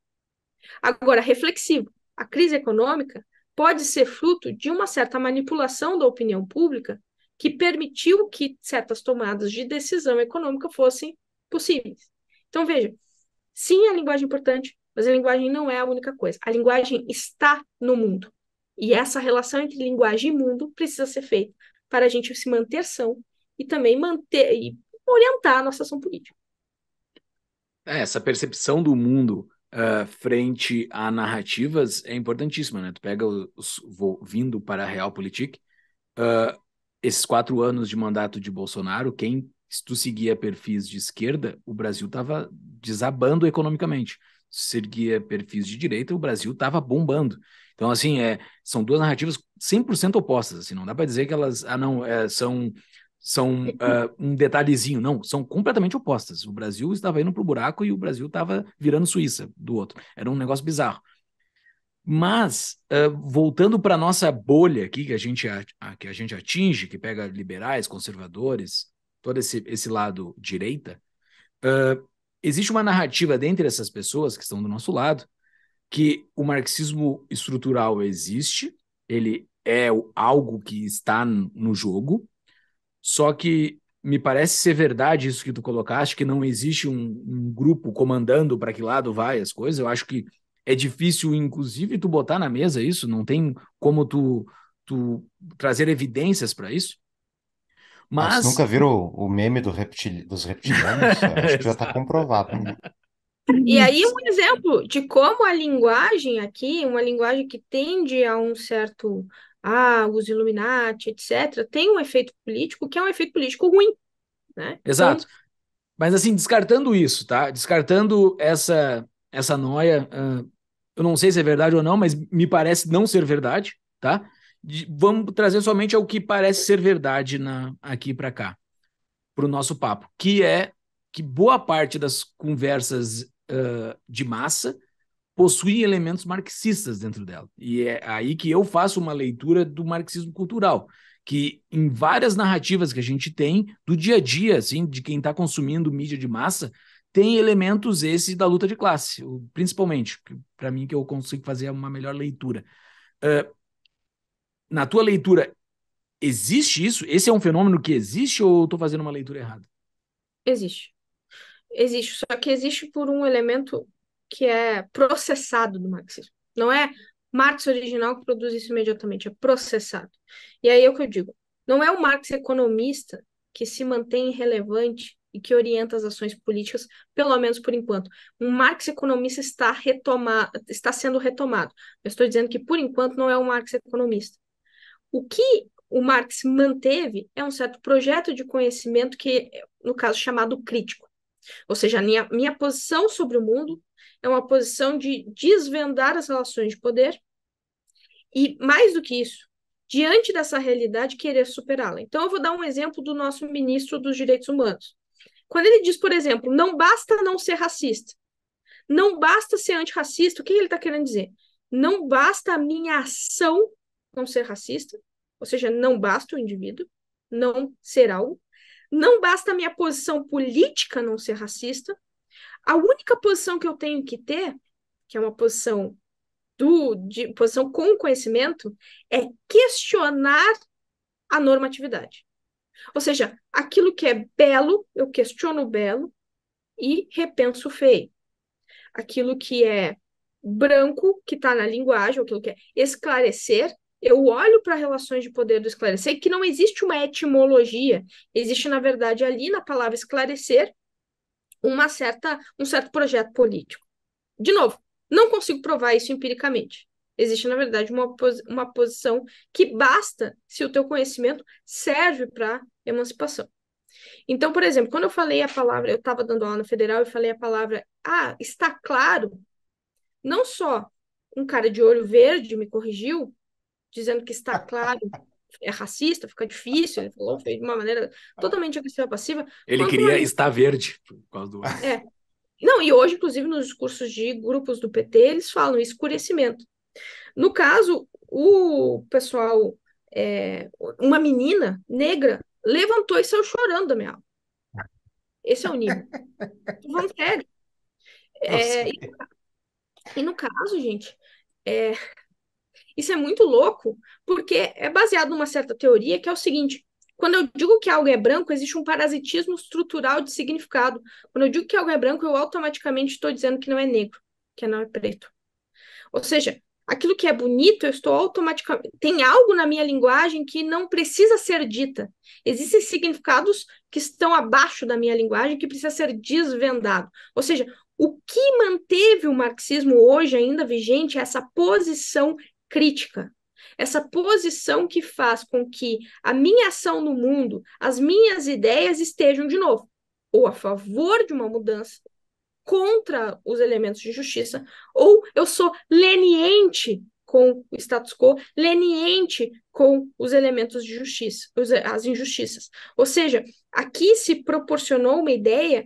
Agora, reflexivo, a crise econômica pode ser fruto de uma certa manipulação da opinião pública que permitiu que certas tomadas de decisão econômica fossem possíveis. Então, veja, sim, a linguagem é importante, mas a linguagem não é a única coisa. A linguagem está no mundo. E essa relação entre linguagem e mundo precisa ser feita para a gente se manter são e também manter e orientar a nossa ação política. É, essa percepção do mundo uh, frente a narrativas é importantíssima, né? Tu pega os, vindo para a Realpolitik, uh, ah, esses quatro anos de mandato de Bolsonaro, quem se tu seguia perfis de esquerda, o Brasil estava desabando economicamente. Se seguia perfis de direita, o Brasil estava bombando. Então, assim, é, são duas narrativas 100% opostas. Assim, não dá para dizer que elas ah, não, é, são são uh, um detalhezinho, não, são completamente opostas. O Brasil estava indo para o buraco e o Brasil estava virando Suíça do outro. Era um negócio bizarro. Mas, uh, voltando para a nossa bolha aqui, que a, gente a, que a gente atinge, que pega liberais, conservadores, todo esse, esse lado direita, uh, existe uma narrativa dentre essas pessoas que estão do nosso lado que o marxismo estrutural existe, ele é algo que está no jogo, só que me parece ser verdade isso que tu colocaste, que não existe um, um grupo comandando para que lado vai as coisas. Eu acho que é difícil, inclusive, tu botar na mesa isso, não tem como tu, tu trazer evidências para isso. Mas... nunca viram o, o meme do reptil... dos reptilianos? acho que já está comprovado. E aí, um exemplo de como a linguagem aqui, uma linguagem que tende a um certo ah, os Illuminati, etc., tem um efeito político que é um efeito político ruim. Né? Então Exato. Então... Mas assim, descartando isso, tá? Descartando essa, essa noia, uh, eu não sei se é verdade ou não, mas me parece não ser verdade, tá? De, vamos trazer somente ao que parece ser verdade na, aqui para cá, para o nosso papo, que é que boa parte das conversas uh, de massa possui elementos marxistas dentro dela. E é aí que eu faço uma leitura do marxismo cultural, que em várias narrativas que a gente tem do dia a dia, assim, de quem está consumindo mídia de massa, tem elementos esses da luta de classe, principalmente, para mim que eu consigo fazer uma melhor leitura. Uh, na tua leitura, existe isso? Esse é um fenômeno que existe ou estou fazendo uma leitura errada? Existe. Existe, só que existe por um elemento que é processado do marxismo. Não é Marx original que produz isso imediatamente, é processado. E aí é o que eu digo: não é o Marx economista que se mantém relevante e que orienta as ações políticas, pelo menos por enquanto. O Marx economista está, retoma, está sendo retomado. Eu estou dizendo que, por enquanto, não é o Marx economista. O que o Marx manteve é um certo projeto de conhecimento que, é, no caso, chamado crítico. Ou seja, a minha, minha posição sobre o mundo é uma posição de desvendar as relações de poder e, mais do que isso, diante dessa realidade, querer superá-la. Então, eu vou dar um exemplo do nosso ministro dos Direitos Humanos. Quando ele diz, por exemplo, não basta não ser racista, não basta ser antirracista, o que ele está querendo dizer? Não basta a minha ação não ser racista, ou seja, não basta o indivíduo não ser algo, não basta a minha posição política não ser racista, a única posição que eu tenho que ter, que é uma posição do de posição com conhecimento, é questionar a normatividade. Ou seja, aquilo que é belo, eu questiono o belo e repenso o feio. Aquilo que é branco, que está na linguagem, aquilo que é esclarecer, eu olho para relações de poder do esclarecer, que não existe uma etimologia, existe, na verdade, ali na palavra esclarecer, uma certa, um certo projeto político. De novo, não consigo provar isso empiricamente. Existe, na verdade, uma, uma posição que basta se o teu conhecimento serve para emancipação. Então, por exemplo, quando eu falei a palavra, eu estava dando aula federal e falei a palavra, ah, está claro, não só um cara de olho verde me corrigiu, dizendo que está claro é racista, fica difícil. Ele falou, fez de uma maneira ah. totalmente agressiva passiva. Ele queria mais... estar verde por causa do. É. Não, e hoje, inclusive, nos discursos de grupos do PT, eles falam escurecimento. No caso, o pessoal, é, uma menina negra, levantou e saiu chorando da minha aula. Esse é o nível. Vamos sério. É, e, e, no caso, gente, é, isso é muito louco, porque é baseado numa certa teoria que é o seguinte: quando eu digo que algo é branco, existe um parasitismo estrutural de significado. Quando eu digo que algo é branco, eu automaticamente estou dizendo que não é negro, que não é preto. Ou seja, aquilo que é bonito, eu estou automaticamente. Tem algo na minha linguagem que não precisa ser dita. Existem significados que estão abaixo da minha linguagem que precisa ser desvendado. Ou seja, o que manteve o marxismo hoje ainda vigente é essa posição crítica, essa posição que faz com que a minha ação no mundo, as minhas ideias estejam de novo ou a favor de uma mudança, contra os elementos de justiça, ou eu sou leniente com o status quo, leniente com os elementos de justiça, as injustiças. Ou seja, aqui se proporcionou uma ideia,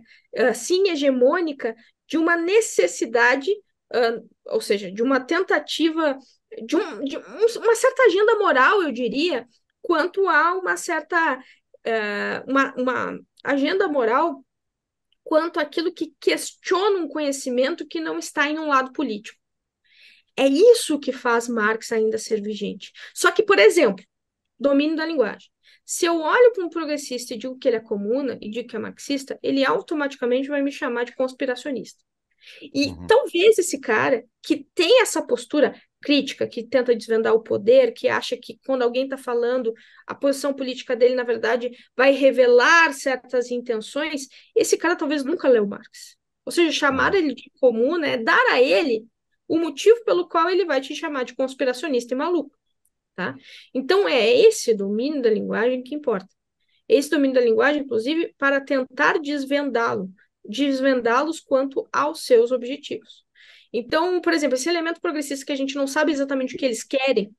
assim, hegemônica de uma necessidade, ah, ou seja, de uma tentativa de, um, de um, uma certa agenda moral, eu diria, quanto a uma certa uh, uma, uma agenda moral quanto aquilo que questiona um conhecimento que não está em um lado político. É isso que faz Marx ainda ser vigente. Só que, por exemplo, domínio da linguagem. Se eu olho para um progressista e digo que ele é comuna e digo que é marxista, ele automaticamente vai me chamar de conspiracionista. E uhum. talvez esse cara que tem essa postura crítica, que tenta desvendar o poder, que acha que quando alguém está falando, a posição política dele, na verdade, vai revelar certas intenções, esse cara talvez nunca leu Marx. Ou seja, chamar uhum. ele de comum é né, dar a ele o motivo pelo qual ele vai te chamar de conspiracionista e maluco. Tá? Então, é esse domínio da linguagem que importa. Esse domínio da linguagem, inclusive, para tentar desvendá-lo, desvendá-los quanto aos seus objetivos. Então, por exemplo, esse elemento progressista que a gente não sabe exatamente o que eles querem,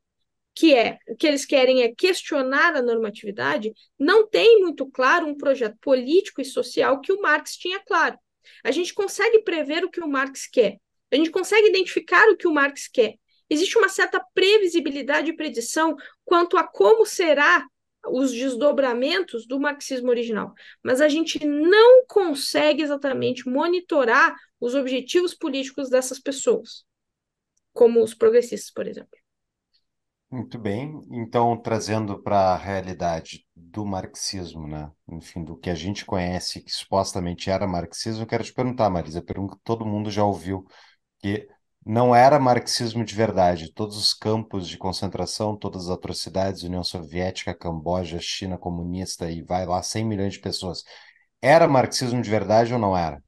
que é o que eles querem é questionar a normatividade, não tem muito claro um projeto político e social que o Marx tinha claro. A gente consegue prever o que o Marx quer, a gente consegue identificar o que o Marx quer. Existe uma certa previsibilidade e predição quanto a como será os desdobramentos do marxismo original, mas a gente não consegue exatamente monitorar os objetivos políticos dessas pessoas, como os progressistas, por exemplo. Muito bem, então trazendo para a realidade do marxismo, né? enfim, do que a gente conhece que supostamente era marxismo, eu quero te perguntar, Marisa, pergunta que todo mundo já ouviu, que não era marxismo de verdade. Todos os campos de concentração, todas as atrocidades, União Soviética, Camboja, China comunista e vai lá 100 milhões de pessoas. Era marxismo de verdade ou não era?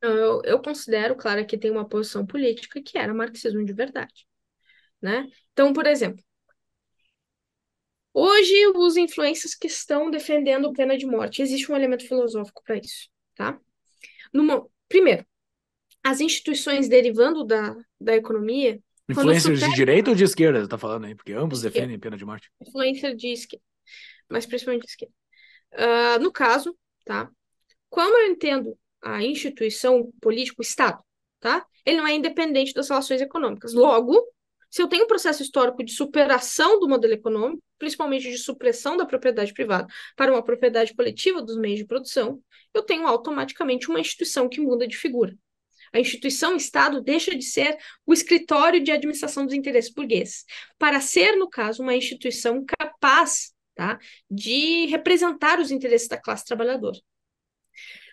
eu, eu considero, claro, que tem uma posição política que era marxismo de verdade. Né? Então, por exemplo, hoje os influências que estão defendendo pena de morte, existe um elemento filosófico para isso, tá? Numa, primeiro, as instituições derivando da, da economia. Influência supera... de direita ou de esquerda, você está falando aí? Porque ambos defendem pena de morte. Influência de esquerda, mas principalmente de esquerda. Uh, no caso, tá? Como eu entendo a instituição político, o Estado, tá? Ele não é independente das relações econômicas. Logo, se eu tenho um processo histórico de superação do modelo econômico, principalmente de supressão da propriedade privada para uma propriedade coletiva dos meios de produção, eu tenho automaticamente uma instituição que muda de figura. A instituição Estado deixa de ser o escritório de administração dos interesses burgueses, para ser, no caso, uma instituição capaz tá, de representar os interesses da classe trabalhadora.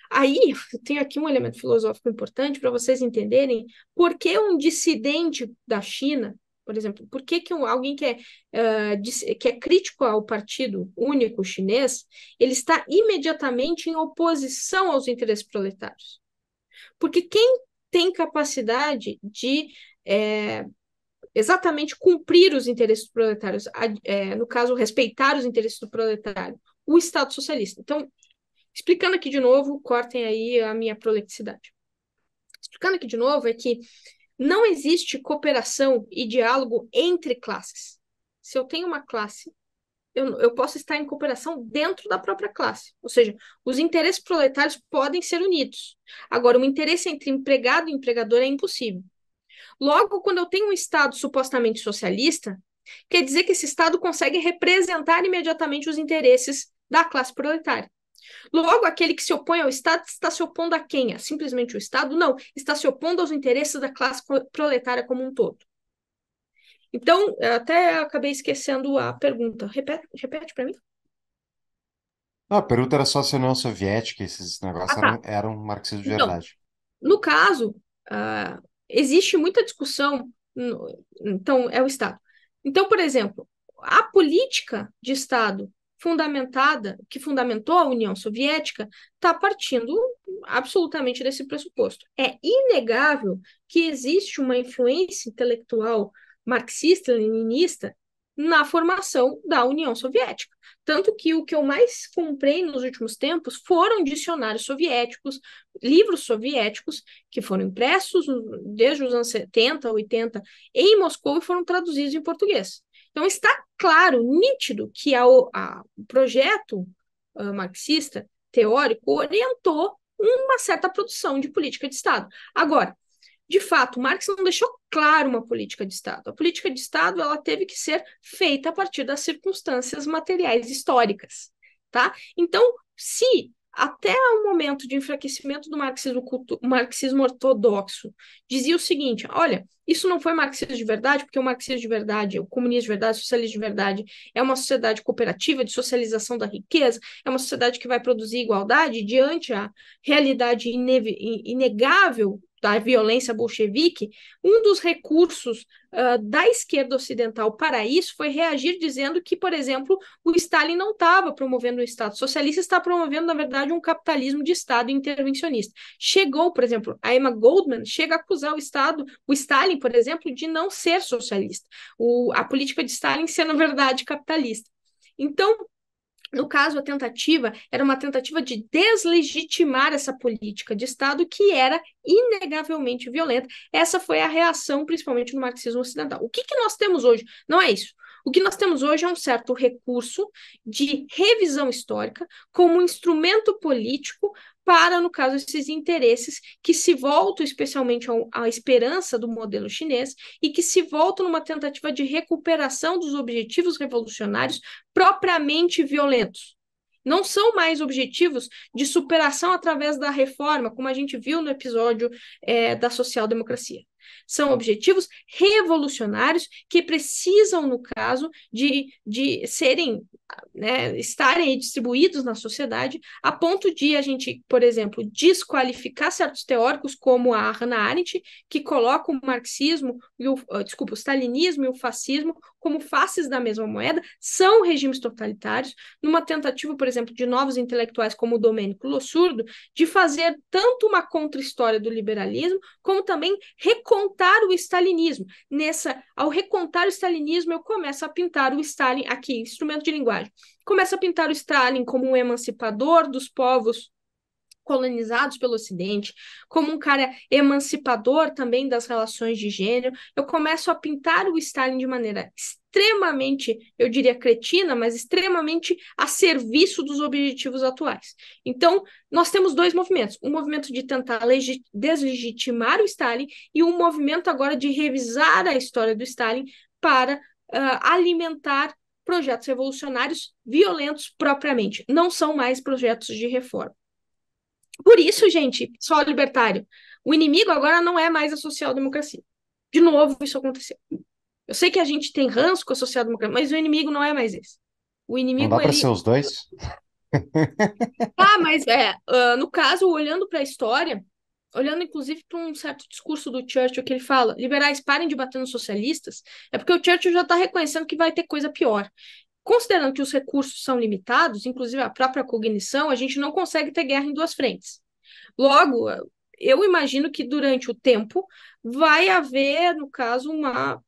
Aí, eu tenho aqui um elemento filosófico importante para vocês entenderem por que um dissidente da China, por exemplo, por que, que um, alguém que é, uh, que é crítico ao Partido Único Chinês, ele está imediatamente em oposição aos interesses proletários? Porque quem tem capacidade de é, exatamente cumprir os interesses proletários, é, no caso, respeitar os interesses do proletário, o Estado socialista. Então, explicando aqui de novo, cortem aí a minha proleticidade. Explicando aqui de novo, é que não existe cooperação e diálogo entre classes. Se eu tenho uma classe eu, eu posso estar em cooperação dentro da própria classe. Ou seja, os interesses proletários podem ser unidos. Agora, o interesse entre empregado e empregador é impossível. Logo, quando eu tenho um Estado supostamente socialista, quer dizer que esse Estado consegue representar imediatamente os interesses da classe proletária. Logo, aquele que se opõe ao Estado está se opondo a quem? A simplesmente o Estado? Não, está se opondo aos interesses da classe proletária como um todo. Então, até acabei esquecendo a pergunta. Repete, repete para mim. Não, ah, a pergunta era só se a União Soviética, esses negócios ah, tá. eram, eram marxismo de então, verdade. No caso, uh, existe muita discussão. No, então, é o Estado. Então, por exemplo, a política de Estado fundamentada, que fundamentou a União Soviética, está partindo absolutamente desse pressuposto. É inegável que existe uma influência intelectual marxista-leninista na formação da União Soviética. Tanto que o que eu mais comprei nos últimos tempos foram dicionários soviéticos, livros soviéticos, que foram impressos desde os anos 70, 80 em Moscou e foram traduzidos em português. Então está claro, nítido, que a, a, o projeto uh, marxista teórico orientou uma certa produção de política de Estado. Agora, de fato, Marx não deixou claro uma política de Estado. A política de Estado ela teve que ser feita a partir das circunstâncias materiais históricas. Tá? Então, se até o momento de enfraquecimento do marxismo, marxismo ortodoxo, dizia o seguinte: olha, isso não foi marxismo de verdade, porque o marxismo de verdade, o comunismo de verdade, o socialismo de verdade, é uma sociedade cooperativa de socialização da riqueza, é uma sociedade que vai produzir igualdade diante a realidade inegável da violência bolchevique, um dos recursos uh, da esquerda ocidental para isso foi reagir dizendo que, por exemplo, o Stalin não estava promovendo um Estado socialista, está promovendo, na verdade, um capitalismo de Estado intervencionista. Chegou, por exemplo, a Emma Goldman chega a acusar o Estado, o Stalin, por exemplo, de não ser socialista, o, a política de Stalin ser, na verdade, capitalista. Então, no caso, a tentativa era uma tentativa de deslegitimar essa política de Estado que era inegavelmente violenta. Essa foi a reação, principalmente no marxismo ocidental. O que, que nós temos hoje? Não é isso. O que nós temos hoje é um certo recurso de revisão histórica como instrumento político para, no caso, esses interesses que se voltam especialmente ao, à esperança do modelo chinês e que se voltam numa tentativa de recuperação dos objetivos revolucionários propriamente violentos não são mais objetivos de superação através da reforma, como a gente viu no episódio é, da social-democracia. São objetivos revolucionários que precisam, no caso, de, de serem, né, estarem distribuídos na sociedade, a ponto de a gente, por exemplo, desqualificar certos teóricos, como a Hannah Arendt, que coloca o marxismo, e o, ah, desculpa, o stalinismo e o fascismo como faces da mesma moeda, são regimes totalitários, numa tentativa, por exemplo, de novos intelectuais como o Domênico Lossurdo, de fazer tanto uma contra-história do liberalismo, como também reconhecer recontar o stalinismo. Nessa, ao recontar o stalinismo, eu começo a pintar o Stalin aqui, instrumento de linguagem. Começo a pintar o Stalin como um emancipador dos povos colonizados pelo Ocidente, como um cara emancipador também das relações de gênero, eu começo a pintar o Stalin de maneira extremamente, eu diria cretina, mas extremamente a serviço dos objetivos atuais. Então, nós temos dois movimentos: um movimento de tentar deslegitimar o Stalin e um movimento agora de revisar a história do Stalin para uh, alimentar projetos revolucionários violentos propriamente, não são mais projetos de reforma. Por isso, gente, só libertário. O inimigo agora não é mais a social-democracia. De novo, isso aconteceu. Eu sei que a gente tem ranço com a social-democracia, mas o inimigo não é mais esse. O inimigo. Não dá para ele... ser os dois? Ah, mas é. Uh, no caso, olhando para a história, olhando inclusive para um certo discurso do Churchill que ele fala: liberais parem de bater nos socialistas, é porque o Churchill já está reconhecendo que vai ter coisa pior. Considerando que os recursos são limitados, inclusive a própria cognição, a gente não consegue ter guerra em duas frentes. Logo, eu imagino que durante o tempo vai haver, no caso, uma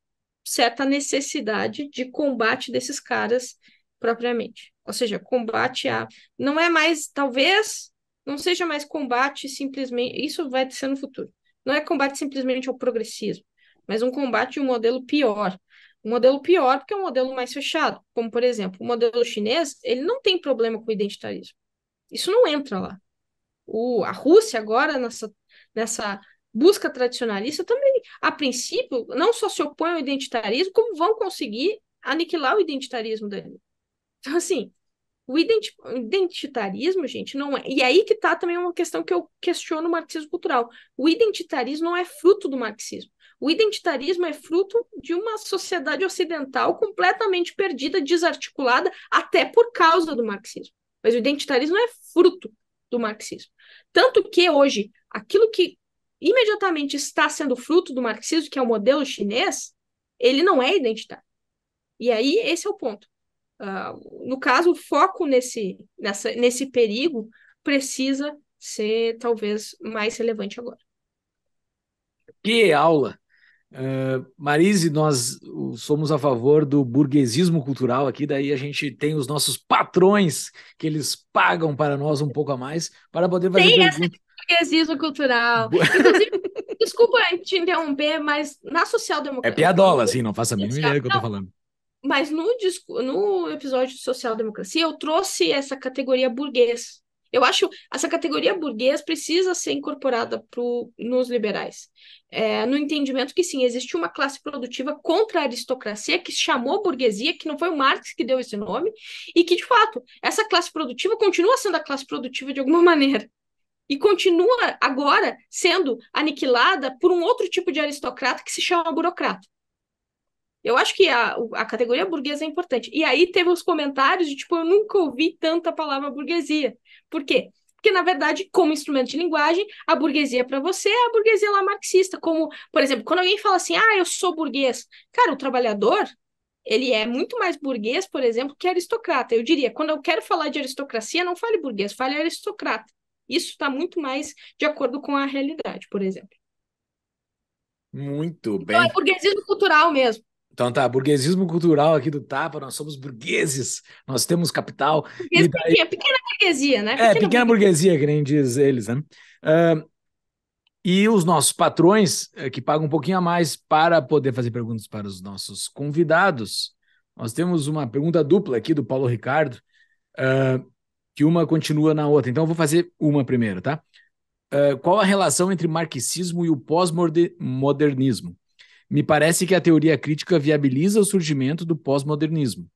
certa necessidade de combate desses caras propriamente. Ou seja, combate a. Não é mais, talvez, não seja mais combate simplesmente. Isso vai ser no futuro. Não é combate simplesmente ao progressismo, mas um combate a um modelo pior, um modelo pior, porque é um modelo mais fechado, como por exemplo, o modelo chinês, ele não tem problema com o identitarismo. Isso não entra lá. O, a Rússia agora nessa, nessa busca tradicionalista também, a princípio, não só se opõe ao identitarismo, como vão conseguir aniquilar o identitarismo dele. Então, assim, o identi identitarismo, gente, não é. E é aí que está também uma questão que eu questiono o marxismo cultural. O identitarismo não é fruto do marxismo. O identitarismo é fruto de uma sociedade ocidental completamente perdida, desarticulada, até por causa do marxismo. Mas o identitarismo é fruto do marxismo. Tanto que hoje, aquilo que imediatamente está sendo fruto do marxismo, que é o modelo chinês, ele não é identitário. E aí, esse é o ponto. Uh, no caso, o foco nesse, nessa, nesse perigo precisa ser talvez mais relevante agora. Que aula! Ah, Marise, nós somos a favor do burguesismo cultural aqui, daí a gente tem os nossos patrões que eles pagam para nós um pouco a mais para poder fazer. Tem pergunta. essa burguesismo cultural. Inclusive, desculpa te interromper, mas na social-democracia. É piadola, assim, não faça a mínima ideia do que eu tô falando. Mas no, no episódio de social-democracia, eu trouxe essa categoria burguês. Eu acho essa categoria burguês precisa ser incorporada pro, nos liberais, é, no entendimento que sim, existe uma classe produtiva contra a aristocracia que chamou burguesia, que não foi o Marx que deu esse nome, e que de fato essa classe produtiva continua sendo a classe produtiva de alguma maneira e continua agora sendo aniquilada por um outro tipo de aristocrata que se chama burocrata. Eu acho que a, a categoria burguesa é importante. E aí teve os comentários de tipo, eu nunca ouvi tanta palavra burguesia. Por quê? Porque, na verdade, como instrumento de linguagem, a burguesia para você é a burguesia lá marxista. Como, por exemplo, quando alguém fala assim, ah, eu sou burguês. Cara, o trabalhador, ele é muito mais burguês, por exemplo, que aristocrata. Eu diria, quando eu quero falar de aristocracia, não fale burguês, fale aristocrata. Isso está muito mais de acordo com a realidade, por exemplo. Muito bem. Então, é burguesismo cultural mesmo. Então tá, burguesismo cultural aqui do Tapa, nós somos burgueses, nós temos capital. e daí... pequena, pequena, burguesia, né? É, pequena é, pequena burguesia, burguesia, que nem diz eles, né? Uh, e os nossos patrões, eh, que pagam um pouquinho a mais para poder fazer perguntas para os nossos convidados. Nós temos uma pergunta dupla aqui do Paulo Ricardo, uh, que uma continua na outra. Então eu vou fazer uma primeiro, tá? Uh, qual a relação entre marxismo e o pós-modernismo? Me parece que a teoria crítica viabiliza o surgimento do pós-modernismo,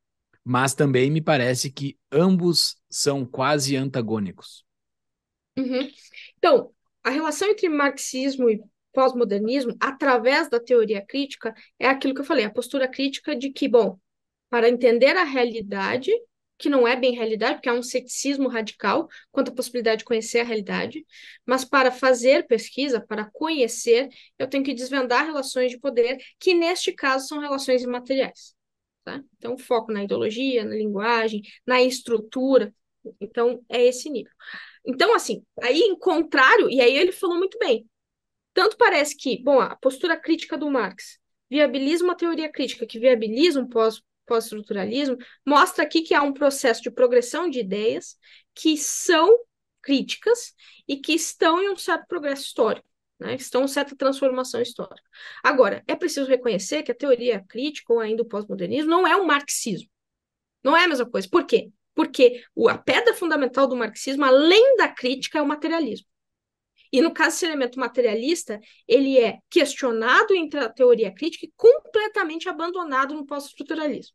mas também me parece que ambos são quase antagônicos. Uhum. Então, a relação entre marxismo e pós-modernismo, através da teoria crítica, é aquilo que eu falei, a postura crítica de que, bom, para entender a realidade, que não é bem realidade, porque há um ceticismo radical quanto à possibilidade de conhecer a realidade, mas para fazer pesquisa, para conhecer, eu tenho que desvendar relações de poder, que neste caso são relações imateriais. Tá? Então, foco na ideologia, na linguagem, na estrutura. Então, é esse nível. Então, assim, aí em contrário, e aí ele falou muito bem, tanto parece que, bom, a postura crítica do Marx viabiliza uma teoria crítica que viabiliza um pós pós-estruturalismo, mostra aqui que há um processo de progressão de ideias que são críticas e que estão em um certo progresso histórico, né? estão em certa transformação histórica. Agora, é preciso reconhecer que a teoria crítica, ou ainda o pós-modernismo, não é o um marxismo. Não é a mesma coisa. Por quê? Porque a pedra fundamental do marxismo, além da crítica, é o materialismo. E no caso desse elemento materialista, ele é questionado entre a teoria crítica e completamente abandonado no pós-estruturalismo,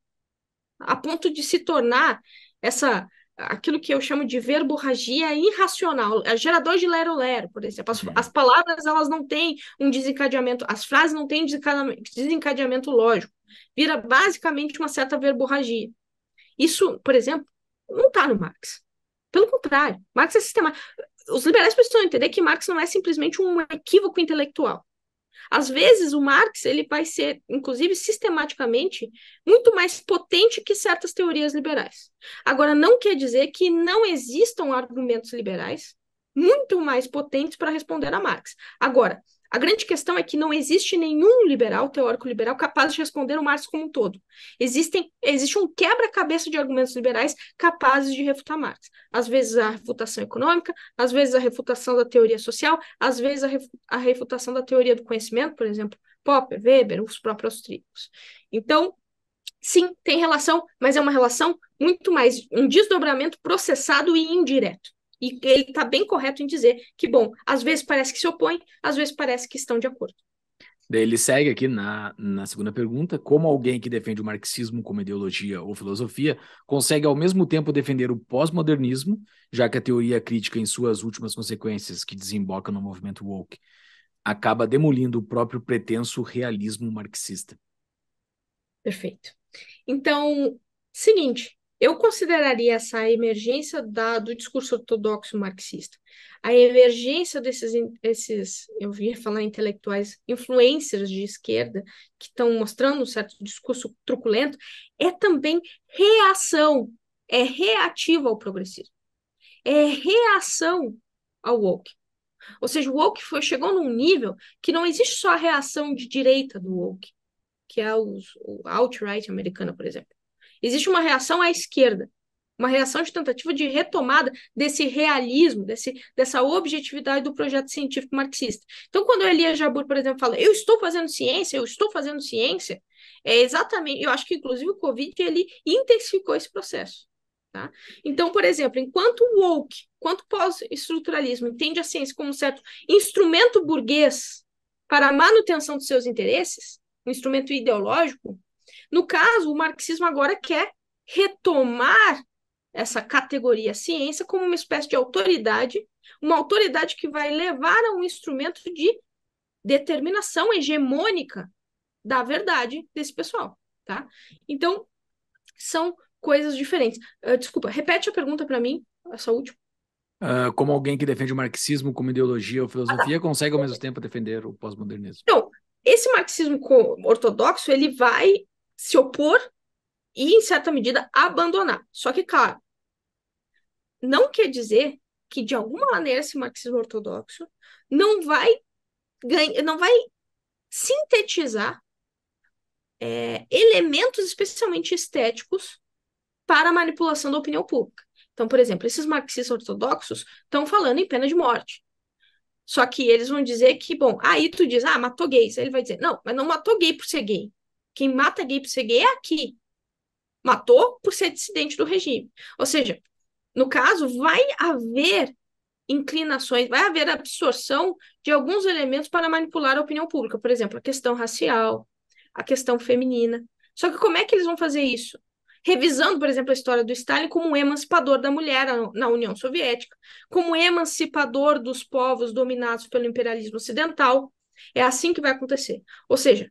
a ponto de se tornar essa aquilo que eu chamo de verborragia irracional, é gerador de lero-lero, por exemplo. As, uhum. as, palavras elas não têm um desencadeamento, as frases não têm desencadeamento lógico. Vira basicamente uma certa verborragia. Isso, por exemplo, não está no Marx. Pelo contrário, Marx é sistemático os liberais precisam entender que Marx não é simplesmente um equívoco intelectual. Às vezes, o Marx ele vai ser, inclusive sistematicamente, muito mais potente que certas teorias liberais. Agora, não quer dizer que não existam argumentos liberais muito mais potentes para responder a Marx. Agora, a grande questão é que não existe nenhum liberal, teórico liberal, capaz de responder o Marx como um todo. Existem, existe um quebra-cabeça de argumentos liberais capazes de refutar Marx. Às vezes a refutação econômica, às vezes a refutação da teoria social, às vezes a, refutação da teoria do conhecimento, por exemplo, Popper, Weber, os próprios austríacos. Então, sim, tem relação, mas é uma relação muito mais um desdobramento processado e indireto. E ele está bem correto em dizer que, bom, às vezes parece que se opõem, às vezes parece que estão de acordo. Daí ele segue aqui na, na segunda pergunta: como alguém que defende o marxismo como ideologia ou filosofia consegue ao mesmo tempo defender o pós-modernismo, já que a teoria crítica, em suas últimas consequências, que desemboca no movimento woke, acaba demolindo o próprio pretenso realismo marxista? Perfeito. Então, seguinte, eu consideraria essa emergência da, do discurso ortodoxo marxista, a emergência desses, esses, eu vim falar intelectuais, influencers de esquerda, que estão mostrando um certo discurso truculento, é também reação, é reativa ao progressismo, é reação ao woke. Ou seja, o woke foi, chegou num nível que não existe só a reação de direita do woke, que é os, o alt-right americana, por exemplo Existe uma reação à esquerda, uma reação de tentativa de retomada desse realismo, desse, dessa objetividade do projeto científico marxista. Então, quando a Elia Jabur, por exemplo, fala eu estou fazendo ciência, eu estou fazendo ciência, é exatamente, eu acho que inclusive o Covid ele intensificou esse processo. Tá? Então, por exemplo, enquanto o woke, enquanto o pós-estruturalismo entende a ciência como um certo instrumento burguês para a manutenção dos seus interesses, um instrumento ideológico, no caso, o marxismo agora quer retomar essa categoria ciência como uma espécie de autoridade, uma autoridade que vai levar a um instrumento de determinação hegemônica da verdade desse pessoal, tá? Então, são coisas diferentes. Uh, desculpa, repete a pergunta para mim, essa última. Uh, como alguém que defende o marxismo como ideologia ou filosofia ah, tá. consegue ao mesmo tempo defender o pós-modernismo? Então, esse marxismo ortodoxo, ele vai se opor e, em certa medida, abandonar. Só que, claro, não quer dizer que, de alguma maneira, esse marxismo ortodoxo não vai, ganha, não vai sintetizar é, elementos especialmente estéticos para a manipulação da opinião pública. Então, por exemplo, esses marxistas ortodoxos estão falando em pena de morte. Só que eles vão dizer que, bom, aí tu diz, ah, matou gays. Aí ele vai dizer, não, mas não matou gay por ser gay. Quem mata gay por ser gay é aqui. Matou por ser dissidente do regime. Ou seja, no caso, vai haver inclinações, vai haver absorção de alguns elementos para manipular a opinião pública, por exemplo, a questão racial, a questão feminina. Só que como é que eles vão fazer isso? Revisando, por exemplo, a história do Stalin como emancipador da mulher na União Soviética, como emancipador dos povos dominados pelo imperialismo ocidental. É assim que vai acontecer. Ou seja,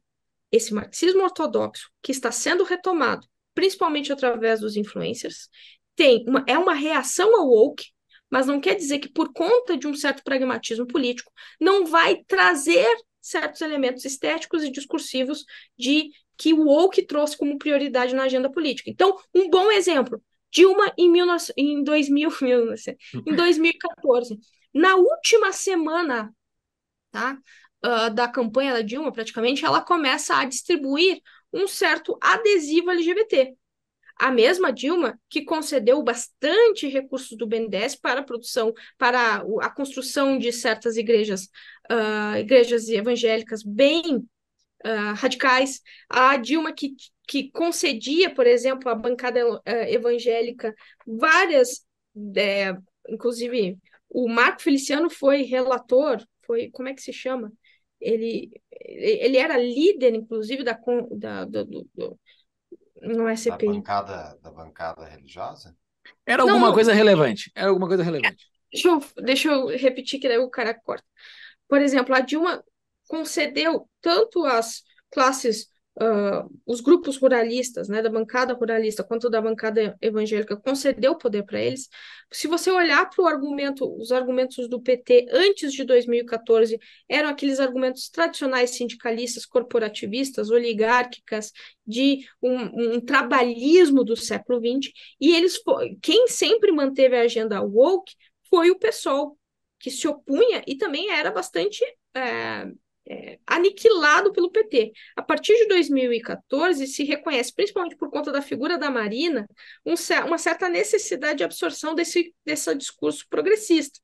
esse marxismo ortodoxo que está sendo retomado, principalmente através dos influencers, tem uma, é uma reação ao woke, mas não quer dizer que por conta de um certo pragmatismo político não vai trazer certos elementos estéticos e discursivos de que o woke trouxe como prioridade na agenda política. Então, um bom exemplo, Dilma em, 19, em, 2000, em 2014, na última semana tá, uh, da campanha da Dilma, praticamente, ela começa a distribuir um certo adesivo LGBT. A mesma Dilma que concedeu bastante recursos do BNDES para a produção, para a construção de certas igrejas, uh, igrejas evangélicas bem uh, radicais. A Dilma que, que concedia, por exemplo, à bancada uh, evangélica várias, é, inclusive o Marco Feliciano foi relator, foi como é que se chama? ele, ele era líder, inclusive, da, da, do, do, do não é CPI. Da bancada, da bancada religiosa? Era alguma não. coisa relevante. Era alguma coisa relevante. Deixa eu, deixa eu repetir que daí o cara corta. Por exemplo, a Dilma concedeu tanto às classes uh, os grupos ruralistas, né, da bancada ruralista, quanto da bancada evangélica, concedeu poder para eles. Se você olhar para o argumento, os argumentos do PT antes de 2014 eram aqueles argumentos tradicionais sindicalistas, corporativistas, oligárquicas, de um, um trabalhismo do século XX, e eles quem sempre manteve a agenda woke foi o PSOL, que se opunha e também era bastante. É, é, aniquilado pelo PT. A partir de 2014, se reconhece, principalmente por conta da figura da Marina, um, uma certa necessidade de absorção desse, desse discurso progressista.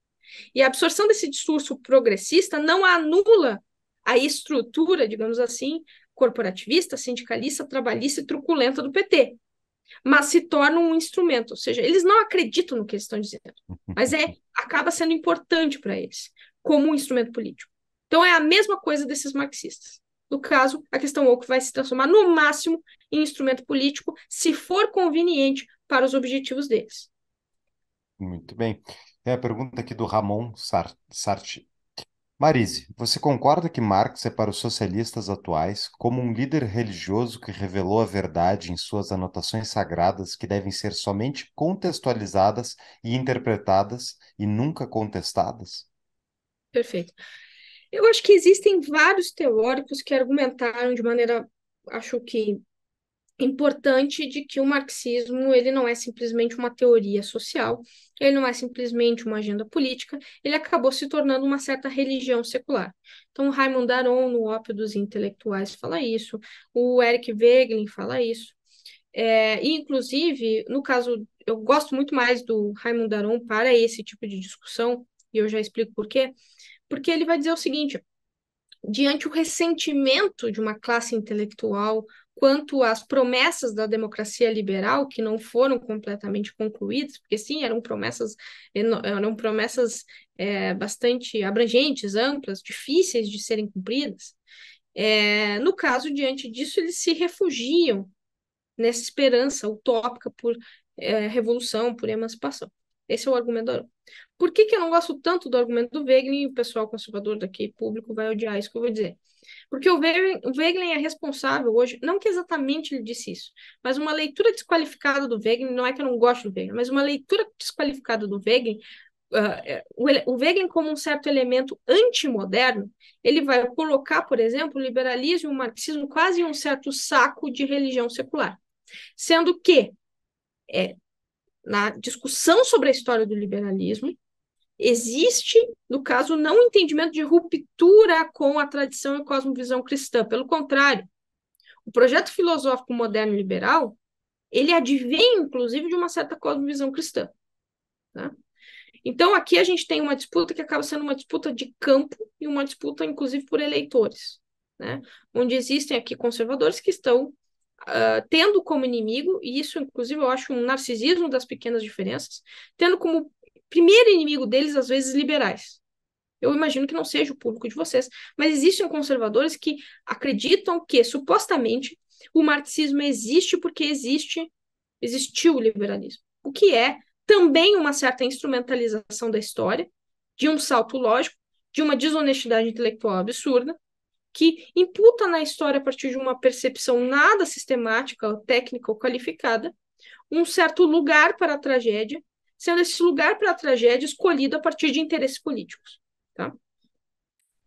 E a absorção desse discurso progressista não anula a estrutura, digamos assim, corporativista, sindicalista, trabalhista e truculenta do PT. Mas se torna um instrumento, ou seja, eles não acreditam no que eles estão dizendo, mas é acaba sendo importante para eles como um instrumento político. Então é a mesma coisa desses marxistas. No caso, a questão oco vai se transformar no máximo em instrumento político, se for conveniente para os objetivos deles. Muito bem. É a pergunta aqui do Ramon Sarti. Marise, você concorda que Marx é para os socialistas atuais como um líder religioso que revelou a verdade em suas anotações sagradas que devem ser somente contextualizadas e interpretadas e nunca contestadas? Perfeito. Eu acho que existem vários teóricos que argumentaram de maneira, acho que importante de que o marxismo ele não é simplesmente uma teoria social, ele não é simplesmente uma agenda política, ele acabou se tornando uma certa religião secular. Então, o Raymond Aron, no Ópio dos Intelectuais, fala isso, o Eric Wegelin fala isso. É, e, inclusive, no caso, eu gosto muito mais do Raymond Aron para esse tipo de discussão, e eu já explico por quê, porque ele vai dizer o seguinte: diante o ressentimento de uma classe intelectual quanto às promessas da democracia liberal que não foram completamente concluídas, porque sim eram promessas eram promessas é, bastante abrangentes, amplas, difíceis de serem cumpridas. É, no caso diante disso eles se refugiam nessa esperança utópica por é, revolução, por emancipação. Esse é o argumento Por que, que eu não gosto tanto do argumento do Veglen e o pessoal conservador daqui, público, vai odiar isso que eu vou dizer? Porque o Veglen, o é responsável hoje, não que exatamente ele disse isso, mas uma leitura desqualificada do Veglen, não é que eu não gosto do Veglen, mas uma leitura desqualificada do Veglen Uh, ah, é, o Wegel como um certo elemento antimoderno, ele vai colocar, por exemplo, o liberalismo e o marxismo quase em um certo saco de religião secular. Sendo que é, na discussão sobre a história do liberalismo, existe, no caso, não entendimento de ruptura com a tradição e cosmovisão cristã. Pelo contrário, o projeto filosófico moderno liberal ele advém, inclusive, de uma certa cosmovisão cristã. Né? Então, aqui a gente tem uma disputa que acaba sendo uma disputa de campo e uma disputa, inclusive, por eleitores, né? onde existem aqui conservadores que estão uh, tendo como inimigo, e isso inclusive eu acho um narcisismo das pequenas diferenças, tendo como primeiro inimigo deles, às vezes, liberais. Eu imagino que não seja o público de vocês, mas existem conservadores que acreditam que, supostamente, o marxismo existe porque existe, existiu o liberalismo, o que é também uma certa instrumentalização da história, de um salto lógico, de uma desonestidade intelectual absurda, que imputa na história a partir de uma percepção nada sistemática, técnica ou qualificada, um certo lugar para a tragédia, sendo esse lugar para a tragédia escolhido a partir de interesses políticos. Tá?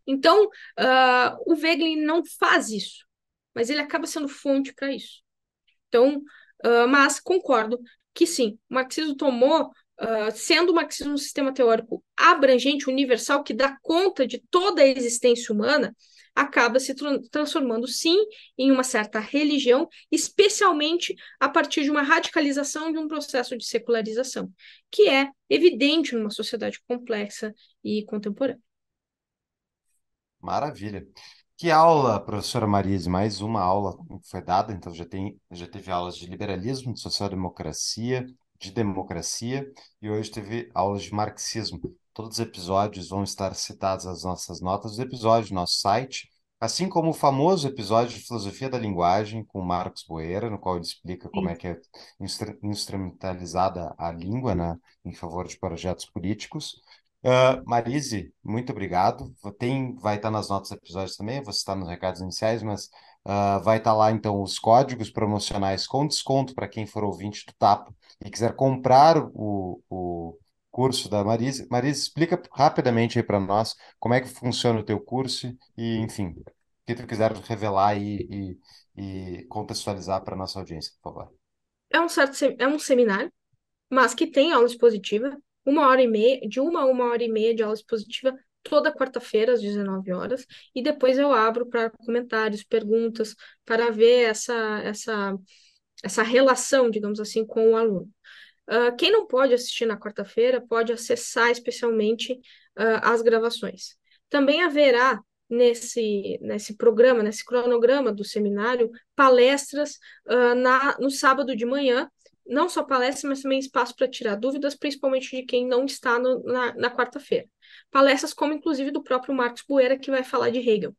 Então, uh, o Wegelin não faz isso, mas ele acaba sendo fonte para isso. Então, uh, mas concordo que sim, o marxismo tomou, uh, sendo o marxismo um sistema teórico abrangente, universal, que dá conta de toda a existência humana, acaba se transformando, sim, em uma certa religião, especialmente a partir de uma radicalização de um processo de secularização, que é evidente numa sociedade complexa e contemporânea. Maravilha. Que aula, professora Marise, mais uma aula foi dada, então já, tem, já teve aulas de liberalismo, de social-democracia, de democracia e hoje teve aulas de marxismo. Todos os episódios vão estar citados nas nossas notas do episódio, nosso site, assim como o famoso episódio de Filosofia da Linguagem com Marcos Boeira, no qual ele explica como é que é instrumentalizada a língua né, em favor de projetos políticos. Uh, Marise, muito obrigado. Tem, vai estar nas notas do episódio também, vou citar nos recados iniciais, mas Uh, vai estar tá lá então os códigos promocionais com desconto para quem for ouvinte do Tapa e quiser comprar o, o curso da Marisa Marisa explica rapidamente aí para nós como é que funciona o teu curso e, enfim, o que tu quiser revelar e, e, e contextualizar para nossa audiência, por favor. É um, certo, é um seminário, mas que tem aula expositiva, uma hora e meia, de uma a uma hora e meia de aula expositiva toda quarta-feira às 19 horas e depois eu abro para comentários, perguntas, para ver essa essa essa relação, digamos assim, com o aluno. Uh, quem não pode assistir na quarta-feira pode acessar especialmente uh, as gravações. Também haverá nesse, nesse programa, nesse cronograma do seminário, palestras uh, na, no sábado de manhã não só palestras, mas também espaço para tirar dúvidas, principalmente de quem não está no, na, na quarta-feira. Palestras como, inclusive, do próprio Marcos Bueira, que vai falar de Hegel.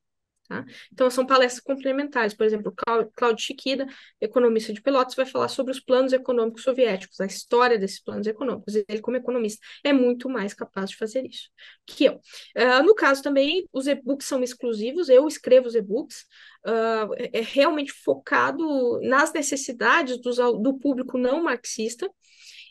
Tá? Então, são palestras complementares. Por exemplo, Cláudio Chiquida, economista de Pelotas, vai falar sobre os planos econômicos soviéticos, a história desses planos econômicos. Ele, como economista, é muito mais capaz de fazer isso que eu. Uh, no caso também, os e-books são exclusivos, eu escrevo os e-books, uh, é realmente focado nas necessidades dos, do público não marxista.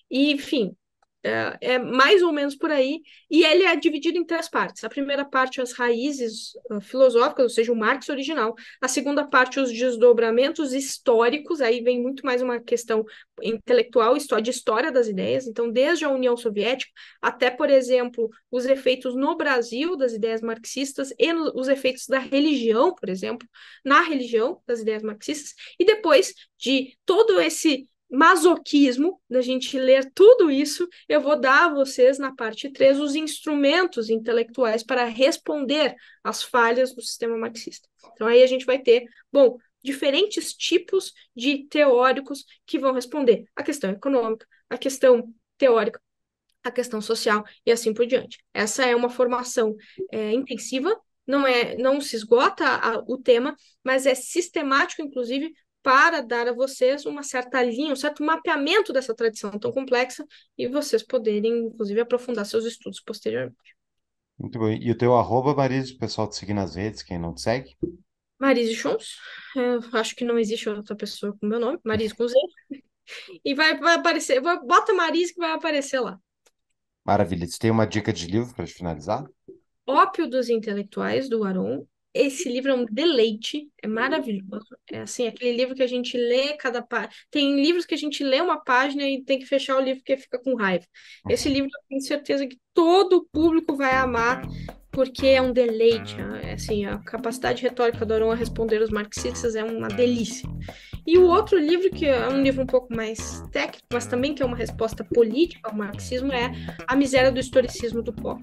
E, enfim, é, é, mais ou menos por aí, e ele é dividido em três partes. A primeira parte, as raízes ah, filosóficas, ou seja, o Marx original. A segunda parte, os desdobramentos históricos, aí vem muito mais uma questão intelectual, de história das ideias. Então, desde a União Soviética até, por exemplo, os efeitos no Brasil das ideias marxistas e os efeitos da religião, por exemplo, na religião das ideias marxistas, e depois de todo esse masoquismo da gente ler tudo isso, eu vou dar a vocês na parte 3 os instrumentos intelectuais para responder às falhas do sistema marxista. Então aí a gente vai ter, bom, diferentes tipos de teóricos que vão responder a questão econômica, a questão teórica, a questão social e assim por diante. Essa é uma formação é, intensiva não é não se esgota a, o tema, mas é sistemático, inclusive, para dar a vocês uma certa linha, um certo mapeamento dessa tradição tão complexa e vocês poderem, inclusive, aprofundar seus estudos posteriormente. Muito bem. E o teu arroba, Marise, o pessoal te seguir nas redes, quem não te segue? Marise Chons. Eu é, acho que não existe outra pessoa com meu nome, Marise com Z. E vai, vai aparecer, vai, bota Marise que vai aparecer lá. Maravilha. Você tem uma dica de livro para finalizar? Ópio dos Intelectuais, do Aron, esse livro é um deleite, é maravilhoso. É assim, aquele livro que a gente lê cada página. Tem livros que a gente lê uma página e tem que fechar o livro porque fica com raiva. Esse livro eu tenho certeza que todo o público vai amar, porque é um deleite. Ah. É assim, a capacidade retórica do Aron a responder os marxistas é uma delícia. E o outro livro, que é um livro um pouco mais técnico, mas também que é uma resposta política ao marxismo, é A Miséria do Historicismo do Pó,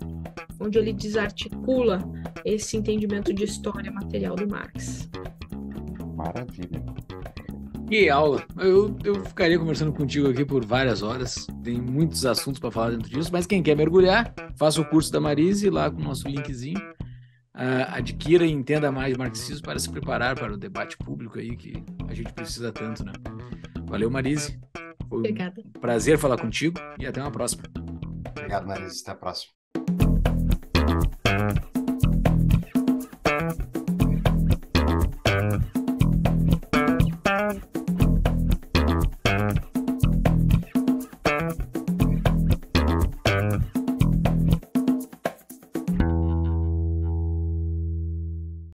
onde ele desarticula esse entendimento de história material do Marx. Maravilha. Que aula! Eu, eu ficaria conversando contigo aqui por várias horas. Tem muitos assuntos para falar dentro disso, mas quem quer mergulhar, faça o curso da Marise lá com o nosso linkzinho uh, adquira e entenda mais marxismo para se preparar para o debate público aí que a gente precisa tanto, né? Valeu, Marise. Foi Obrigada. um prazer falar contigo e até uma próxima. Obrigado, Marise. Até a próxima.